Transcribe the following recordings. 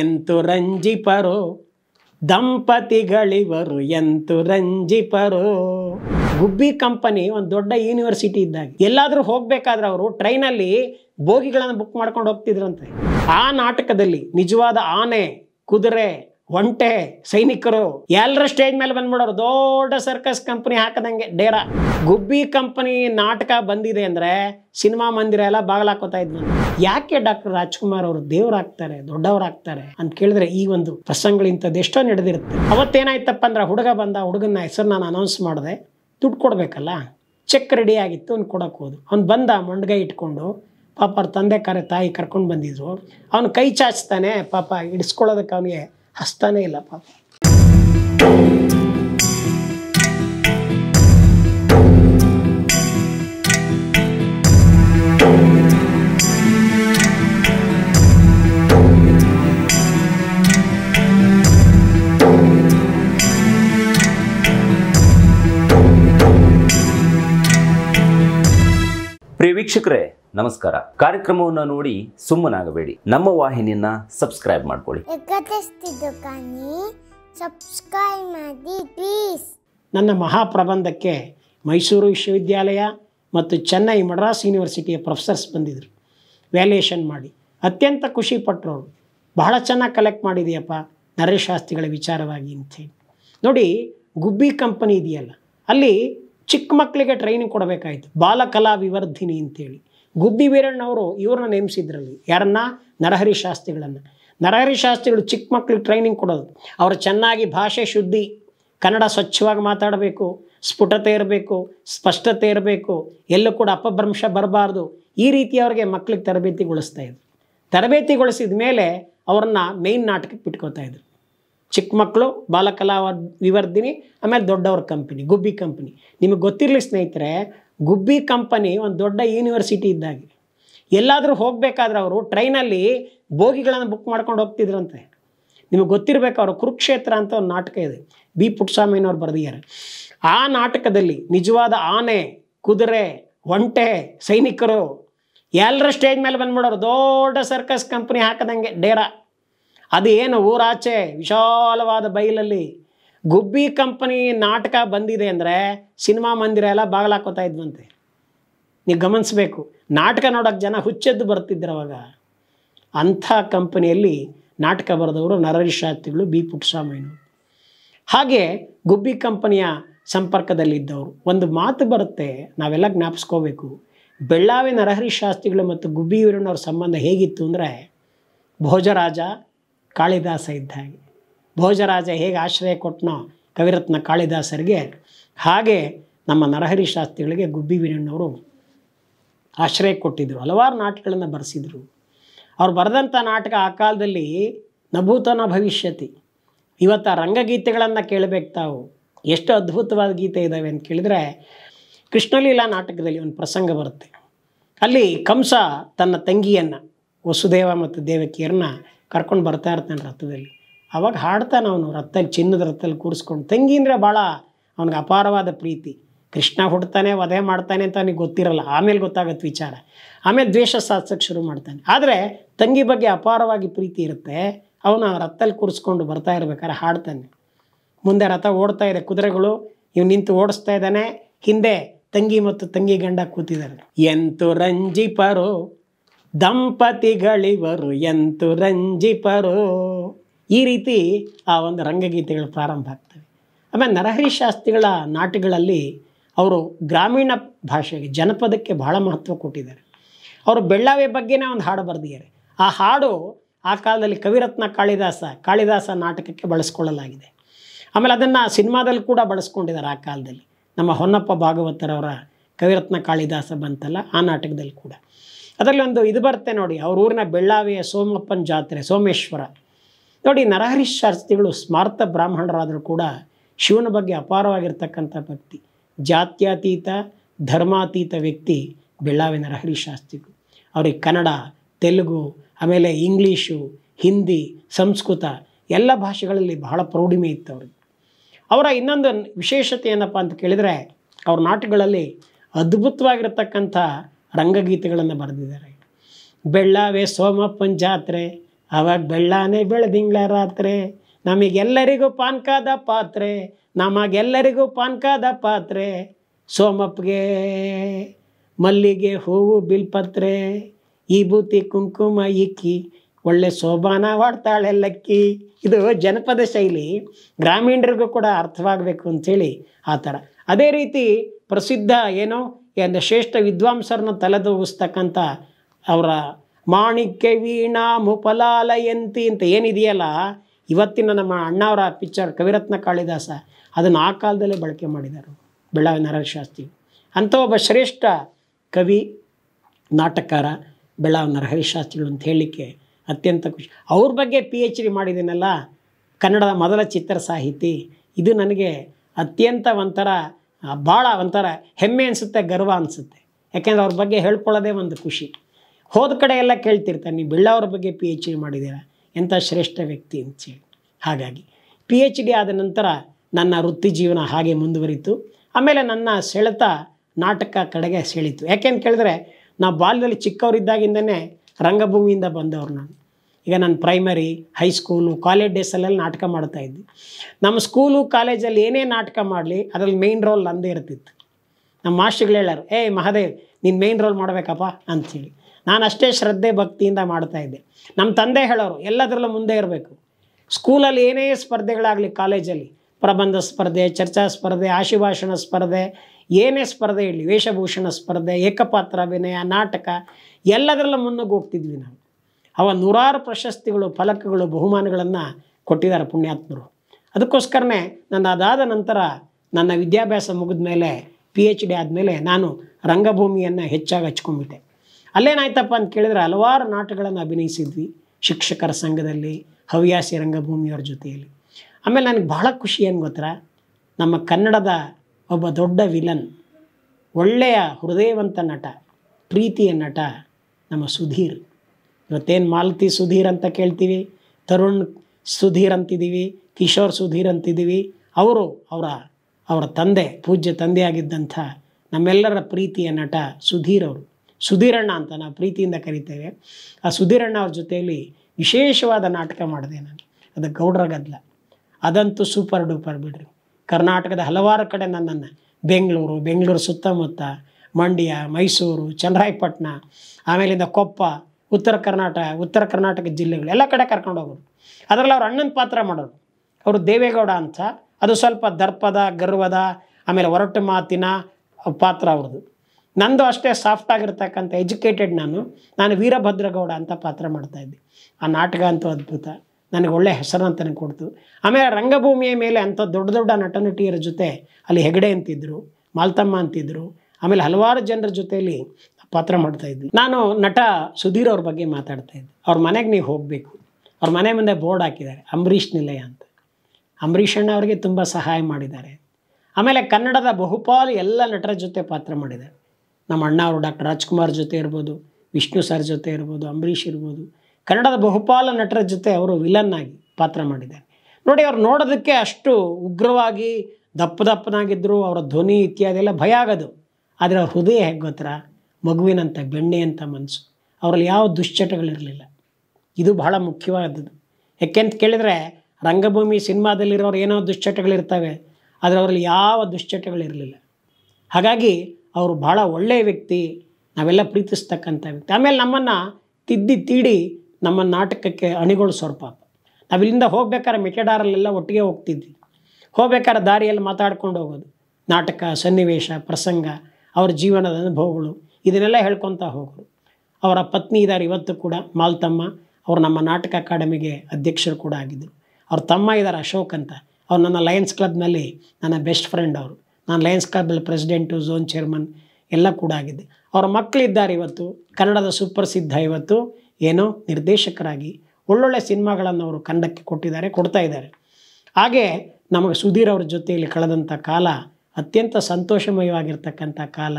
ಎಂತು ರಂಜಿಪರು ದಂಪತಿಗಳಿವರು ಎಂತು ರಂಜಿಪರು ಗುಬ್ಬಿ ಕಂಪನಿ ಒಂದು ದೊಡ್ಡ ಯೂನಿವರ್ಸಿಟಿ ಇದ್ದಾಗ ಎಲ್ಲಾದರೂ ಹೋಗಬೇಕಾದ್ರೆ ಅವರು ಟ್ರೈನಲ್ಲಿ ಬೋಗಿಗಳನ್ನು ಬುಕ್ ಮಾಡ್ಕೊಂಡು ಹೋಗ್ತಿದ್ರಂತೆ ಆ ನಾಟಕದಲ್ಲಿ ನಿಜವಾದ ಆನೆ ಕುದುರೆ ಒಂಟೆ ಸೈನಿಕರು ಎಲ್ಲರ ಸ್ಟೇಜ್ ಮೇಲೆ ಬಂದ್ಬಿಡೋರು ದೊಡ್ಡ ಸರ್ಕಸ್ ಕಂಪನಿ ಹಾಕದಂಗೆ ಡೇರಾ ಗುಬ್ಬಿ ಕಂಪನಿ ನಾಟಕ ಬಂದಿದೆ ಅಂದರೆ ಸಿನಿಮಾ ಮಂದಿರ ಎಲ್ಲ ಬಾಗಲಾಕೋತಾ ಇದ್ನ ಯಾಕೆ ಡಾಕ್ಟರ್ ರಾಜ್ಕುಮಾರ್ ಅವರು ದೇವರಾಗ್ತಾರೆ ದೊಡ್ಡವರಾಗ್ತಾರೆ ಅಂತ ಕೇಳಿದ್ರೆ ಈ ಒಂದು ಪ್ರಸಂಗಗಳು ಎಷ್ಟೋ ನಡೆದಿರುತ್ತೆ ಅವತ್ತೇನಾಯ್ತಪ್ಪ ಅಂದ್ರೆ ಹುಡುಗ ಬಂದ ಹುಡುಗನ ಹೆಸರು ನಾನು ಅನೌನ್ಸ್ ಮಾಡಿದೆ ದುಡ್ಡು ಕೊಡಬೇಕಲ್ಲ ಚೆಕ್ ರೆಡಿ ಆಗಿತ್ತು ಅವ್ನು ಕೊಡೋಕೆ ಹೋದು ಅವ್ನು ಬಂದ ಮಂಡ್ಗೈ ಇಟ್ಕೊಂಡು ಪಾಪ ಅವ್ರ ತಂದೆ ಕರೆ ತಾಯಿ ಕರ್ಕೊಂಡು ಬಂದಿದ್ರು ಅವ್ನು ಕೈ ಚಾಚ್ತಾನೆ ಪಾಪ ಇಡಿಸ್ಕೊಳ್ಳೋದಕ್ಕೆ ಅವನಿಗೆ ಹಸ್ತಾನೇ ಇಲ್ಲ ಪಾಪ ಪ್ರಿಯ ವೀಕ್ಷಕರೇ ನಮಸ್ಕಾರ ಕಾರ್ಯಕ್ರಮವನ್ನು ನೋಡಿ ಸುಮ್ಮನಾಗಬೇಡಿ ನಮ್ಮ ವಾಹಿನಿಯನ್ನ ಸಬ್ಸ್ಕ್ರೈಬ್ ಮಾಡ್ಕೊಳ್ಳಿ ಸಬ್ಸ್ಕ್ರೈಬ್ ಮಾಡಿ ಪ್ಲೀಸ್ ನನ್ನ ಮಹಾಪ್ರಬಂಧಕ್ಕೆ ಮೈಸೂರು ವಿಶ್ವವಿದ್ಯಾಲಯ ಮತ್ತು ಚೆನ್ನೈ ಮಡ್ರಾಸ್ ಯೂನಿವರ್ಸಿಟಿಯ ಪ್ರೊಫೆಸರ್ಸ್ ಬಂದಿದ್ರು ವ್ಯಾಲ್ಯೂಯೇಷನ್ ಮಾಡಿ ಅತ್ಯಂತ ಖುಷಿ ಪಟ್ಟರು ಬಹಳ ಚೆನ್ನಾಗಿ ಕಲೆಕ್ಟ್ ಮಾಡಿದೆಯಪ್ಪ ಶಾಸ್ತ್ರಿಗಳ ವಿಚಾರವಾಗಿ ಅಂಥೇಳಿ ನೋಡಿ ಗುಬ್ಬಿ ಕಂಪನಿ ಇದೆಯಲ್ಲ ಅಲ್ಲಿ ಚಿಕ್ಕ ಮಕ್ಕಳಿಗೆ ಟ್ರೈನಿಂಗ್ ಕೊಡಬೇಕಾಯಿತು ಬಾಲಕಲಾ ವಿವರ್ಧಿನಿ ಅಂತೇಳಿ ಗುಬ್ಬಿ ವೀರಣ್ಣವರು ಇವ್ರನ್ನ ನೇಮಿಸಿದ್ರಲ್ಲಿ ಯಾರನ್ನ ನರಹರಿ ಶಾಸ್ತ್ರಿಗಳನ್ನು ನರಹರಿ ಶಾಸ್ತ್ರಿಗಳು ಚಿಕ್ಕ ಮಕ್ಳಿಗೆ ಟ್ರೈನಿಂಗ್ ಕೊಡೋದು ಅವರು ಚೆನ್ನಾಗಿ ಭಾಷೆ ಶುದ್ಧಿ ಕನ್ನಡ ಸ್ವಚ್ಛವಾಗಿ ಮಾತಾಡಬೇಕು ಸ್ಫುಟತೆ ಇರಬೇಕು ಸ್ಪಷ್ಟತೆ ಇರಬೇಕು ಎಲ್ಲೂ ಕೂಡ ಅಪಭ್ರಂಶ ಬರಬಾರ್ದು ಈ ರೀತಿ ಅವ್ರಿಗೆ ಮಕ್ಕಳಿಗೆ ತರಬೇತಿಗೊಳಿಸ್ತಾ ಇದ್ರು ತರಬೇತಿಗೊಳಿಸಿದ ಮೇಲೆ ಅವ್ರನ್ನ ಮೇಯ್ನ್ ನಾಟಕಕ್ಕೆ ಬಿಟ್ಕೋತಾ ಇದ್ರು ಚಿಕ್ಕ ಮಕ್ಕಳು ಬಾಲಕಲಾ ವಿವರ್ಧಿನಿ ಆಮೇಲೆ ದೊಡ್ಡವ್ರ ಕಂಪನಿ ಗುಬ್ಬಿ ಕಂಪನಿ ನಿಮಗೆ ಗೊತ್ತಿರಲಿ ಸ್ನೇಹಿತರೆ ಗುಬ್ಬಿ ಕಂಪನಿ ಒಂದು ದೊಡ್ಡ ಯೂನಿವರ್ಸಿಟಿ ಇದ್ದಾಗೆ ಎಲ್ಲಾದರೂ ಹೋಗಬೇಕಾದ್ರೆ ಅವರು ಟ್ರೈನಲ್ಲಿ ಬೋಗಿಗಳನ್ನು ಬುಕ್ ಮಾಡ್ಕೊಂಡು ಹೋಗ್ತಿದ್ರಂತೆ ನಿಮಗೆ ಗೊತ್ತಿರಬೇಕು ಅವರು ಕುರುಕ್ಷೇತ್ರ ಅಂತ ಒಂದು ನಾಟಕ ಇದೆ ಬಿ ಪುಟ್ಟಸ್ವಾಮಿನವ್ರು ಬರೆದಿದ್ದಾರೆ ಆ ನಾಟಕದಲ್ಲಿ ನಿಜವಾದ ಆನೆ ಕುದುರೆ ಒಂಟೆ ಸೈನಿಕರು ಎಲ್ಲರ ಸ್ಟೇಜ್ ಮೇಲೆ ಬಂದ್ಬಿಡೋರು ದೊಡ್ಡ ಸರ್ಕಸ್ ಕಂಪ್ನಿ ಹಾಕದಂಗೆ ಡೇರಾ ಅದು ಏನು ಊರಾಚೆ ವಿಶಾಲವಾದ ಬೈಲಲ್ಲಿ ಗುಬ್ಬಿ ಕಂಪನಿ ನಾಟಕ ಬಂದಿದೆ ಅಂದರೆ ಸಿನಿಮಾ ಮಂದಿರ ಎಲ್ಲ ಬಾಗಲಾಕೋತಾ ಇದ್ವಂತೆ ನೀವು ಗಮನಿಸಬೇಕು ನಾಟಕ ನೋಡೋಕೆ ಜನ ಹುಚ್ಚೆದ್ದು ಬರ್ತಿದ್ರು ಅವಾಗ ಅಂಥ ಕಂಪನಿಯಲ್ಲಿ ನಾಟಕ ಬರೆದವರು ನರಹರಿ ಶಾಸ್ತ್ರಿಗಳು ಬಿ ಪುಟ್ಟಸ್ವಾಮಿನವರು ಹಾಗೆ ಗುಬ್ಬಿ ಕಂಪನಿಯ ಸಂಪರ್ಕದಲ್ಲಿದ್ದವರು ಒಂದು ಮಾತು ಬರುತ್ತೆ ನಾವೆಲ್ಲ ಜ್ಞಾಪಿಸ್ಕೋಬೇಕು ಬೆಳ್ಳಾವಿ ನರಹರಿ ಶಾಸ್ತ್ರಿಗಳು ಮತ್ತು ಗುಬ್ಬಿ ವೀರಣ್ಣವ್ರ ಸಂಬಂಧ ಹೇಗಿತ್ತು ಅಂದರೆ ಭೋಜರಾಜ ಕಾಳಿದಾಸ ಇದ್ದ ಹಾಗೆ ಭೋಜರಾಜ ಹೇಗೆ ಆಶ್ರಯ ಕೊಟ್ಟನೋ ಕವಿರತ್ನ ಕಾಳಿದಾಸರಿಗೆ ಹಾಗೆ ನಮ್ಮ ನರಹರಿ ಶಾಸ್ತ್ರಿಗಳಿಗೆ ಗುಬ್ಬಿ ವೀರಣ್ಣವರು ಆಶ್ರಯ ಕೊಟ್ಟಿದ್ದರು ಹಲವಾರು ನಾಟಕಗಳನ್ನು ಬರೆಸಿದರು ಅವ್ರು ಬರೆದಂಥ ನಾಟಕ ಆ ಕಾಲದಲ್ಲಿ ನಭೂತನ ಭವಿಷ್ಯತಿ ಇವತ್ತು ರಂಗಗೀತೆಗಳನ್ನು ಕೇಳಬೇಕು ತಾವು ಎಷ್ಟು ಅದ್ಭುತವಾದ ಗೀತೆ ಇದ್ದಾವೆ ಅಂತ ಕೇಳಿದರೆ ಕೃಷ್ಣಲೀಲಾ ನಾಟಕದಲ್ಲಿ ಒಂದು ಪ್ರಸಂಗ ಬರುತ್ತೆ ಅಲ್ಲಿ ಕಂಸ ತನ್ನ ತಂಗಿಯನ್ನು ವಸುದೇವ ಮತ್ತು ದೇವಕಿಯರನ್ನ ಕರ್ಕೊಂಡು ಬರ್ತಾ ಇರ್ತಾನೆ ರಥದಲ್ಲಿ ಅವಾಗ ಹಾಡ್ತಾನೆ ಅವನು ರಥದಲ್ಲಿ ಚಿನ್ನದ ರಥದಲ್ಲಿ ಕೂರಿಸ್ಕೊಂಡು ತಂಗಿ ಅಂದರೆ ಭಾಳ ಅವನಿಗೆ ಅಪಾರವಾದ ಪ್ರೀತಿ ಕೃಷ್ಣ ಹುಡ್ತಾನೆ ವಧೆ ಮಾಡ್ತಾನೆ ಅಂತ ಅವನಿಗೆ ಗೊತ್ತಿರಲ್ಲ ಆಮೇಲೆ ಗೊತ್ತಾಗುತ್ತೆ ವಿಚಾರ ಆಮೇಲೆ ದ್ವೇಷ ಸಾಧಿಸೋಕ್ಕೆ ಶುರು ಮಾಡ್ತಾನೆ ಆದರೆ ತಂಗಿ ಬಗ್ಗೆ ಅಪಾರವಾಗಿ ಪ್ರೀತಿ ಇರುತ್ತೆ ಅವನು ರಥಲ್ಲಿ ಕೂರಿಸ್ಕೊಂಡು ಬರ್ತಾ ಇರ್ಬೇಕಾದ್ರೆ ಹಾಡ್ತಾನೆ ಮುಂದೆ ರಥ ಓಡ್ತಾ ಇದೆ ಕುದುರೆಗಳು ಇವ್ ನಿಂತು ಓಡಿಸ್ತಾ ಇದ್ದಾನೆ ಹಿಂದೆ ತಂಗಿ ಮತ್ತು ತಂಗಿ ಗಂಡ ಕೂತಿದ್ದಾರೆ ಎಂತು ರಂಜಿಪರು ದಂಪತಿಗಳಿವರು ಎಂತು ರಂಜಿಪರು ಈ ರೀತಿ ಆ ಒಂದು ರಂಗಗೀತೆಗಳು ಪ್ರಾರಂಭ ಆಗ್ತವೆ ಆಮೇಲೆ ನರಹರಿ ಶಾಸ್ತ್ರಿಗಳ ನಾಟಗಳಲ್ಲಿ ಅವರು ಗ್ರಾಮೀಣ ಭಾಷೆಗೆ ಜನಪದಕ್ಕೆ ಬಹಳ ಮಹತ್ವ ಕೊಟ್ಟಿದ್ದಾರೆ ಅವರು ಬೆಳ್ಳಾವೆ ಬಗ್ಗೆನೇ ಒಂದು ಹಾಡು ಬರೆದಿದ್ದಾರೆ ಆ ಹಾಡು ಆ ಕಾಲದಲ್ಲಿ ಕವಿರತ್ನ ಕಾಳಿದಾಸ ಕಾಳಿದಾಸ ನಾಟಕಕ್ಕೆ ಬಳಸ್ಕೊಳ್ಳಲಾಗಿದೆ ಆಮೇಲೆ ಅದನ್ನು ಸಿನಿಮಾದಲ್ಲಿ ಕೂಡ ಬಳಸ್ಕೊಂಡಿದ್ದಾರೆ ಆ ಕಾಲದಲ್ಲಿ ನಮ್ಮ ಹೊನ್ನಪ್ಪ ಭಾಗವತರವರ ಕವಿರತ್ನ ಕಾಳಿದಾಸ ಬಂತಲ್ಲ ಆ ನಾಟಕದಲ್ಲಿ ಕೂಡ ಅದರಲ್ಲಿ ಒಂದು ಇದು ಬರುತ್ತೆ ನೋಡಿ ಅವ್ರ ಊರಿನ ಬೆಳ್ಳಾವಿಯ ಸೋಮಪ್ಪನ ಜಾತ್ರೆ ಸೋಮೇಶ್ವರ ನೋಡಿ ನರಹರಿ ಶಾಸ್ತ್ರಿಗಳು ಸ್ಮಾರ್ಥ ಬ್ರಾಹ್ಮಣರಾದರೂ ಕೂಡ ಶಿವನ ಬಗ್ಗೆ ಅಪಾರವಾಗಿರ್ತಕ್ಕಂಥ ಭಕ್ತಿ ಜಾತ್ಯತೀತ ಧರ್ಮಾತೀತ ವ್ಯಕ್ತಿ ಬೆಳ್ಳಾವೆ ನರಹರಿ ಶಾಸ್ತ್ರಿಗಳು ಅವ್ರಿಗೆ ಕನ್ನಡ ತೆಲುಗು ಆಮೇಲೆ ಇಂಗ್ಲೀಷು ಹಿಂದಿ ಸಂಸ್ಕೃತ ಎಲ್ಲ ಭಾಷೆಗಳಲ್ಲಿ ಬಹಳ ಪ್ರೌಢಿಮೆ ಇತ್ತು ಅವ್ರಿಗೆ ಅವರ ಇನ್ನೊಂದು ವಿಶೇಷತೆ ಏನಪ್ಪ ಅಂತ ಕೇಳಿದರೆ ಅವ್ರ ನಾಟಕಗಳಲ್ಲಿ ಅದ್ಭುತವಾಗಿರತಕ್ಕಂಥ ರಂಗಗೀತೆಗಳನ್ನು ಬರೆದಿದ್ದಾರೆ ಬೆಳ್ಳಾವೆ ಸೋಮಪ್ಪನ ಜಾತ್ರೆ ಅವಾಗ ಬೆಳ್ಳಾನೆ ಬೆಳೆದಿಂಗ್ಲ ರಾತ್ರೆ ನಮಗೆಲ್ಲರಿಗೂ ಪಾನ್ಕಾದ ಪಾತ್ರೆ ನಮಗೆಲ್ಲರಿಗೂ ಪಾನ್ಕಾದ ಪಾತ್ರೆ ಸೋಮಪ್ಪಗೆ ಮಲ್ಲಿಗೆ ಹೂವು ಬಿಲ್ಪತ್ರೆ ಬೂತಿ ಕುಂಕುಮ ಇಕ್ಕಿ ಒಳ್ಳೆ ಶೋಭಾನ ಲಕ್ಕಿ ಇದು ಜನಪದ ಶೈಲಿ ಗ್ರಾಮೀಣರಿಗೂ ಕೂಡ ಅರ್ಥವಾಗಬೇಕು ಅಂಥೇಳಿ ಆ ಥರ ಅದೇ ರೀತಿ ಪ್ರಸಿದ್ಧ ಏನೋ ಶ್ರೇಷ್ಠ ವಿದ್ವಾಂಸರನ್ನ ತಲೆದೋಗಿಸ್ತಕ್ಕಂಥ ಅವರ ಮಾಣಿಕ್ಯ ವೀಣಾ ಮುಪಲಾಲಯಂತಿ ಅಂತ ಏನಿದೆಯಲ್ಲ ಇವತ್ತಿನ ನಮ್ಮ ಅಣ್ಣವರ ಪಿಕ್ಚರ್ ಕವಿರತ್ನ ಕಾಳಿದಾಸ ಅದನ್ನು ಆ ಕಾಲದಲ್ಲೇ ಬಳಕೆ ಮಾಡಿದರು ಬೆಳ್ಳಾವಿ ನಾರಾಯಣ ಶಾಸ್ತ್ರಿ ಅಂಥ ಒಬ್ಬ ಶ್ರೇಷ್ಠ ಕವಿ ನಾಟಕಾರ ಬೆಳ್ಳಾವಿ ನರಹರಿ ಶಾಸ್ತ್ರಿಗಳು ಅಂತ ಹೇಳಲಿಕ್ಕೆ ಅತ್ಯಂತ ಖುಷಿ ಅವ್ರ ಬಗ್ಗೆ ಪಿ ಎಚ್ ಡಿ ಮಾಡಿದ್ದೀನಲ್ಲ ಕನ್ನಡದ ಮೊದಲ ಚಿತ್ರ ಸಾಹಿತಿ ಇದು ನನಗೆ ಅತ್ಯಂತ ಒಂಥರ ಭಾಳ ಒಂಥರ ಹೆಮ್ಮೆ ಅನಿಸುತ್ತೆ ಗರ್ವ ಅನಿಸುತ್ತೆ ಯಾಕೆಂದರೆ ಅವ್ರ ಬಗ್ಗೆ ಹೇಳ್ಕೊಳ್ಳೋದೇ ಒಂದು ಖುಷಿ ಹೋದ ಕಡೆ ಎಲ್ಲ ಕೇಳ್ತಿರ್ತಾರೆ ನೀವು ಬಿಳ್ಳಾವ್ರ ಬಗ್ಗೆ ಪಿ ಎಚ್ ಡಿ ಮಾಡಿದ್ದೀರಾ ಎಂಥ ಶ್ರೇಷ್ಠ ವ್ಯಕ್ತಿ ಅಂತೇಳಿ ಹಾಗಾಗಿ ಪಿ ಎಚ್ ಡಿ ಆದ ನಂತರ ನನ್ನ ವೃತ್ತಿ ಜೀವನ ಹಾಗೆ ಮುಂದುವರಿತು ಆಮೇಲೆ ನನ್ನ ಸೆಳೆತ ನಾಟಕ ಕಡೆಗೆ ಸೆಳೀತು ಯಾಕೆಂತ ಕೇಳಿದ್ರೆ ನಾ ಬಾಲ್ಯದಲ್ಲಿ ಚಿಕ್ಕವರಿದ್ದಾಗಿಂದನೇ ರಂಗಭೂಮಿಯಿಂದ ಬಂದವರು ನಾನು ಈಗ ನಾನು ಪ್ರೈಮರಿ ಹೈಸ್ಕೂಲು ಕಾಲೇಜ್ ಡೇಸಲ್ಲೆಲ್ಲ ನಾಟಕ ಮಾಡ್ತಾ ಇದ್ವಿ ನಮ್ಮ ಸ್ಕೂಲು ಕಾಲೇಜಲ್ಲಿ ಏನೇ ನಾಟಕ ಮಾಡಲಿ ಅದರಲ್ಲಿ ಮೇಯ್ನ್ ರೋಲ್ ಅಂದೇ ಇರ್ತಿತ್ತು ನಮ್ಮ ಮಾಸ್ಟರ್ಗಳು ಹೇಳೋರು ಏಯ್ ಮಹಾದೇವ್ ನೀನು ಮೇಯ್ನ್ ರೋಲ್ ಮಾಡಬೇಕಪ್ಪ ಅಂಥೇಳಿ ನಾನು ಅಷ್ಟೇ ಶ್ರದ್ಧೆ ಭಕ್ತಿಯಿಂದ ಮಾಡ್ತಾ ಇದ್ದೆ ನಮ್ಮ ತಂದೆ ಹೇಳೋರು ಎಲ್ಲದರಲ್ಲೂ ಮುಂದೆ ಇರಬೇಕು ಸ್ಕೂಲಲ್ಲಿ ಏನೇ ಸ್ಪರ್ಧೆಗಳಾಗಲಿ ಕಾಲೇಜಲ್ಲಿ ಪ್ರಬಂಧ ಸ್ಪರ್ಧೆ ಚರ್ಚಾ ಸ್ಪರ್ಧೆ ಆಶುಭಾಷಣ ಸ್ಪರ್ಧೆ ಏನೇ ಸ್ಪರ್ಧೆ ಇರಲಿ ವೇಷಭೂಷಣ ಸ್ಪರ್ಧೆ ಏಕಪಾತ್ರ ಅಭಿನಯ ನಾಟಕ ಎಲ್ಲದರಲ್ಲೂ ಮುನ್ನುಗ್ಗೆ ಹೋಗ್ತಿದ್ವಿ ನಾವು ಅವ ನೂರಾರು ಪ್ರಶಸ್ತಿಗಳು ಫಲಕಗಳು ಬಹುಮಾನಗಳನ್ನು ಕೊಟ್ಟಿದ್ದಾರೆ ಪುಣ್ಯಾತ್ಮರು ಅದಕ್ಕೋಸ್ಕರನೇ ನನ್ನ ಅದಾದ ನಂತರ ನನ್ನ ವಿದ್ಯಾಭ್ಯಾಸ ಮುಗಿದ ಮೇಲೆ ಪಿ ಎಚ್ ಡಿ ಆದಮೇಲೆ ನಾನು ರಂಗಭೂಮಿಯನ್ನು ಹೆಚ್ಚಾಗಿ ಹಚ್ಕೊಂಡ್ಬಿಟ್ಟೆ ಅಲ್ಲೇನಾಯ್ತಪ್ಪ ಅಂತ ಕೇಳಿದರೆ ಹಲವಾರು ನಾಟಕಗಳನ್ನು ಅಭಿನಯಿಸಿದ್ವಿ ಶಿಕ್ಷಕರ ಸಂಘದಲ್ಲಿ ಹವ್ಯಾಸಿ ರಂಗಭೂಮಿಯವ್ರ ಜೊತೆಯಲ್ಲಿ ಆಮೇಲೆ ನನಗೆ ಬಹಳ ಖುಷಿ ಏನು ಗೊತ್ತಾ ನಮ್ಮ ಕನ್ನಡದ ಒಬ್ಬ ದೊಡ್ಡ ವಿಲನ್ ಒಳ್ಳೆಯ ಹೃದಯವಂತ ನಟ ಪ್ರೀತಿಯ ನಟ ನಮ್ಮ ಸುಧೀರ್ ಇವತ್ತೇನು ಮಾಲತಿ ಸುಧೀರ್ ಅಂತ ಕೇಳ್ತೀವಿ ತರುಣ್ ಸುಧೀರ್ ಅಂತಿದ್ದೀವಿ ಕಿಶೋರ್ ಸುಧೀರ್ ಅಂತಿದ್ದೀವಿ ಅವರು ಅವರ ಅವರ ತಂದೆ ಪೂಜ್ಯ ತಂದೆಯಾಗಿದ್ದಂಥ ನಮ್ಮೆಲ್ಲರ ಪ್ರೀತಿಯ ನಟ ಸುಧೀರ್ ಅವರು ಸುಧೀರಣ್ಣ ಅಂತ ನಾವು ಪ್ರೀತಿಯಿಂದ ಕರಿತೇವೆ ಆ ಸುಧೀರಣ್ಣ ಅವ್ರ ಜೊತೆಯಲ್ಲಿ ವಿಶೇಷವಾದ ನಾಟಕ ಮಾಡಿದೆ ನಾನು ಅದು ಗೌಡ್ರ ಗದ್ಲ ಅದಂತೂ ಸೂಪರ್ ಡೂಪರ್ ಬಿಡ್ರಿ ಕರ್ನಾಟಕದ ಹಲವಾರು ಕಡೆ ನನ್ನನ್ನು ಬೆಂಗಳೂರು ಬೆಂಗಳೂರು ಸುತ್ತಮುತ್ತ ಮಂಡ್ಯ ಮೈಸೂರು ಚನ್ನರಾಯಪಟ್ಟಣ ಆಮೇಲಿಂದ ಕೊಪ್ಪ ಉತ್ತರ ಕರ್ನಾಟಕ ಉತ್ತರ ಕರ್ನಾಟಕ ಜಿಲ್ಲೆಗಳು ಎಲ್ಲ ಕಡೆ ಕರ್ಕೊಂಡು ಹೋಗೋರು ಅದರಲ್ಲಿ ಅವ್ರ ಅಣ್ಣನ ಪಾತ್ರ ಮಾಡೋರು ಅವರು ದೇವೇಗೌಡ ಅಂತ ಅದು ಸ್ವಲ್ಪ ದರ್ಪದ ಗರ್ವದ ಆಮೇಲೆ ಹೊರಟು ಮಾತಿನ ಪಾತ್ರ ಅವ್ರದ್ದು ನಂದು ಅಷ್ಟೇ ಸಾಫ್ಟ್ ಆಗಿರ್ತಕ್ಕಂಥ ಎಜುಕೇಟೆಡ್ ನಾನು ನಾನು ವೀರಭದ್ರಗೌಡ ಅಂತ ಪಾತ್ರ ಮಾಡ್ತಾಯಿದ್ದೆ ಆ ನಾಟಕ ಅಂತೂ ಅದ್ಭುತ ನನಗೆ ಹೆಸರು ಅಂತಲೇ ಕೊಡ್ತು ಆಮೇಲೆ ರಂಗಭೂಮಿಯ ಮೇಲೆ ಅಂಥ ದೊಡ್ಡ ದೊಡ್ಡ ನಟನಟಿಯರ ಜೊತೆ ಅಲ್ಲಿ ಹೆಗಡೆ ಅಂತಿದ್ದರು ಮಾಲ್ತಮ್ಮ ಅಂತಿದ್ದರು ಆಮೇಲೆ ಹಲವಾರು ಜನರ ಜೊತೆಯಲ್ಲಿ ಪಾತ್ರ ಮಾಡ್ತಾ ನಾನು ನಟ ಸುಧೀರ್ ಅವ್ರ ಬಗ್ಗೆ ಮಾತಾಡ್ತಾ ಇದ್ದೆ ಅವ್ರ ಮನೆಗೆ ನೀವು ಹೋಗಬೇಕು ಅವ್ರ ಮನೆ ಮುಂದೆ ಬೋರ್ಡ್ ಹಾಕಿದ್ದಾರೆ ಅಂಬರೀಷ್ ನಿಲಯ ಅಂತ ಅಂಬರೀಷ್ ಅಣ್ಣ ಅವರಿಗೆ ತುಂಬ ಸಹಾಯ ಮಾಡಿದ್ದಾರೆ ಆಮೇಲೆ ಕನ್ನಡದ ಬಹುಪಾಲು ಎಲ್ಲ ನಟರ ಜೊತೆ ಪಾತ್ರ ಮಾಡಿದ್ದಾರೆ ನಮ್ಮ ಅಣ್ಣ ಅವರು ಡಾಕ್ಟರ್ ರಾಜ್ಕುಮಾರ್ ಜೊತೆ ಇರ್ಬೋದು ವಿಷ್ಣು ಸರ್ ಜೊತೆ ಇರ್ಬೋದು ಅಂಬರೀಷ್ ಇರ್ಬೋದು ಕನ್ನಡದ ಬಹುಪಾಲ ನಟರ ಜೊತೆ ಅವರು ವಿಲನ್ ಆಗಿ ಪಾತ್ರ ಮಾಡಿದ್ದಾರೆ ನೋಡಿ ಅವ್ರು ನೋಡೋದಕ್ಕೆ ಅಷ್ಟು ಉಗ್ರವಾಗಿ ದಪ್ಪ ದಪ್ಪನಾಗಿದ್ದರು ಅವರ ಧ್ವನಿ ಇತ್ಯಾದಿ ಎಲ್ಲ ಭಯ ಆಗೋದು ಆದರೆ ಅವ್ರ ಹೃದಯ ಹೇಗೆ ಮಗುವಿನಂತ ಮಗುವಿನಂಥ ಬೆಣ್ಣೆಯಂಥ ಮನಸ್ಸು ಅವರಲ್ಲಿ ಯಾವ ದುಶ್ಚಟಗಳಿರಲಿಲ್ಲ ಇದು ಬಹಳ ಮುಖ್ಯವಾದದ್ದು ಯಾಕೆ ಅಂತ ಕೇಳಿದರೆ ರಂಗಭೂಮಿ ಸಿನಿಮಾದಲ್ಲಿರೋರು ಏನೋ ದುಶ್ಚಟಗಳಿರ್ತವೆ ಆದರೆ ಅವರಲ್ಲಿ ಯಾವ ದುಶ್ಚಟಗಳಿರಲಿಲ್ಲ ಹಾಗಾಗಿ ಅವರು ಬಹಳ ಒಳ್ಳೆಯ ವ್ಯಕ್ತಿ ನಾವೆಲ್ಲ ಪ್ರೀತಿಸ್ತಕ್ಕಂಥ ವ್ಯಕ್ತಿ ಆಮೇಲೆ ನಮ್ಮನ್ನು ತಿದ್ದಿ ತೀಡಿ ನಮ್ಮ ನಾಟಕಕ್ಕೆ ಅಣಿಗೊಳಿಸೋರು ಪಾಪ ನಾವಿಲ್ಲಿಂದ ಹೋಗ್ಬೇಕಾದ್ರೆ ಮೆಕೆಡಾರಲ್ಲೆಲ್ಲ ಒಟ್ಟಿಗೆ ಹೋಗ್ತಿದ್ವಿ ಹೋಗ್ಬೇಕಾದ್ರೆ ದಾರಿಯಲ್ಲಿ ಮಾತಾಡ್ಕೊಂಡು ಹೋಗೋದು ನಾಟಕ ಸನ್ನಿವೇಶ ಪ್ರಸಂಗ ಅವ್ರ ಜೀವನದ ಅನುಭವಗಳು ಇದನ್ನೆಲ್ಲ ಹೇಳ್ಕೊತಾ ಹೋಗೋರು ಅವರ ಪತ್ನಿ ಇದ್ದಾರೆ ಇವತ್ತು ಕೂಡ ಮಾಲ್ತಮ್ಮ ಅವರು ನಮ್ಮ ನಾಟಕ ಅಕಾಡೆಮಿಗೆ ಅಧ್ಯಕ್ಷರು ಕೂಡ ಆಗಿದ್ದರು ಅವ್ರ ತಮ್ಮ ಇದ್ದಾರೆ ಅಶೋಕ್ ಅಂತ ಅವ್ರು ನನ್ನ ಲಯನ್ಸ್ ಕ್ಲಬ್ನಲ್ಲಿ ನನ್ನ ಬೆಸ್ಟ್ ಫ್ರೆಂಡ್ ಅವರು ನಾನು ಲಯನ್ಸ್ ಕ್ಲಬಲ್ಲಿ ಪ್ರೆಸಿಡೆಂಟು ಝೋನ್ ಚೇರ್ಮನ್ ಎಲ್ಲ ಕೂಡ ಆಗಿದ್ದೆ ಅವರ ಮಕ್ಕಳಿದ್ದಾರೆ ಇವತ್ತು ಕನ್ನಡದ ಸುಪ್ರಸಿದ್ಧ ಇವತ್ತು ಏನೋ ನಿರ್ದೇಶಕರಾಗಿ ಒಳ್ಳೊಳ್ಳೆ ಸಿನಿಮಾಗಳನ್ನು ಅವರು ಕನ್ನಡಕ್ಕೆ ಕೊಟ್ಟಿದ್ದಾರೆ ಕೊಡ್ತಾ ಇದ್ದಾರೆ ಹಾಗೆ ನಮಗೆ ಸುಧೀರ್ ಅವ್ರ ಜೊತೆಯಲ್ಲಿ ಕಳೆದಂಥ ಕಾಲ ಅತ್ಯಂತ ಸಂತೋಷಮಯವಾಗಿರ್ತಕ್ಕಂಥ ಕಾಲ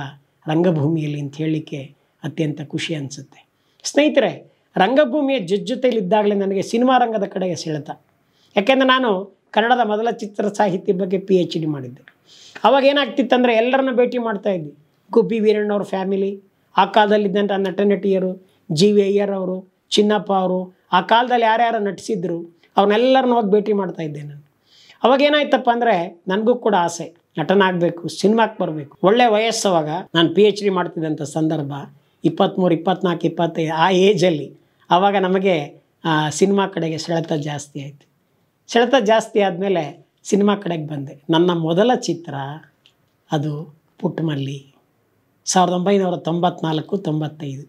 ರಂಗಭೂಮಿಯಲ್ಲಿ ಅಂತ ಹೇಳಲಿಕ್ಕೆ ಅತ್ಯಂತ ಖುಷಿ ಅನಿಸುತ್ತೆ ಸ್ನೇಹಿತರೆ ರಂಗಭೂಮಿಯ ಇದ್ದಾಗಲೇ ನನಗೆ ಸಿನಿಮಾ ರಂಗದ ಕಡೆಗೆ ಸೆಳೆತ ಯಾಕೆಂದರೆ ನಾನು ಕನ್ನಡದ ಮೊದಲ ಚಿತ್ರ ಸಾಹಿತ್ಯ ಬಗ್ಗೆ ಪಿ ಎಚ್ ಡಿ ಮಾಡಿದ್ದೆ ಅವಾಗ ಏನಾಗ್ತಿತ್ತಂದರೆ ಎಲ್ಲರನ್ನ ಭೇಟಿ ಮಾಡ್ತಾ ಇದ್ವಿ ಗುಬ್ಬಿ ವೀರಣ್ಣವ್ರ ಫ್ಯಾಮಿಲಿ ಆ ಕಾಲದಲ್ಲಿದ್ದಂಥ ನಟ ನಟಿಯರು ಜಿ ವಿ ಅಯ್ಯರ್ ಅವರು ಚಿನ್ನಪ್ಪ ಅವರು ಆ ಕಾಲದಲ್ಲಿ ಯಾರ್ಯಾರು ನಟಿಸಿದ್ರು ಅವನ್ನೆಲ್ಲರನ್ನ ಹೋಗಿ ಭೇಟಿ ಮಾಡ್ತಾ ಇದ್ದೆ ನಾನು ಅವಾಗ ಏನಾಯ್ತಪ್ಪ ಅಂದರೆ ನನಗೂ ಕೂಡ ಆಸೆ ನಟನಾಗಬೇಕು ಸಿನಿಮಾಕ್ಕೆ ಬರಬೇಕು ಒಳ್ಳೆ ವಯಸ್ಸವಾಗ ನಾನು ಪಿ ಎಚ್ ಡಿ ಮಾಡ್ತಿದ್ದಂಥ ಸಂದರ್ಭ ಇಪ್ಪತ್ತ್ಮೂರು ಇಪ್ಪತ್ನಾಲ್ಕು ಇಪ್ಪತ್ತೈದು ಆ ಏಜಲ್ಲಿ ಆವಾಗ ನಮಗೆ ಸಿನಿಮಾ ಕಡೆಗೆ ಸೆಳೆತ ಜಾಸ್ತಿ ಆಯಿತು ಸೆಳೆತ ಜಾಸ್ತಿ ಆದಮೇಲೆ ಸಿನಿಮಾ ಕಡೆಗೆ ಬಂದೆ ನನ್ನ ಮೊದಲ ಚಿತ್ರ ಅದು ಪುಟ್ಟಮಲ್ಲಿ ಸಾವಿರದ ಒಂಬೈನೂರ ತೊಂಬತ್ನಾಲ್ಕು ತೊಂಬತ್ತೈದು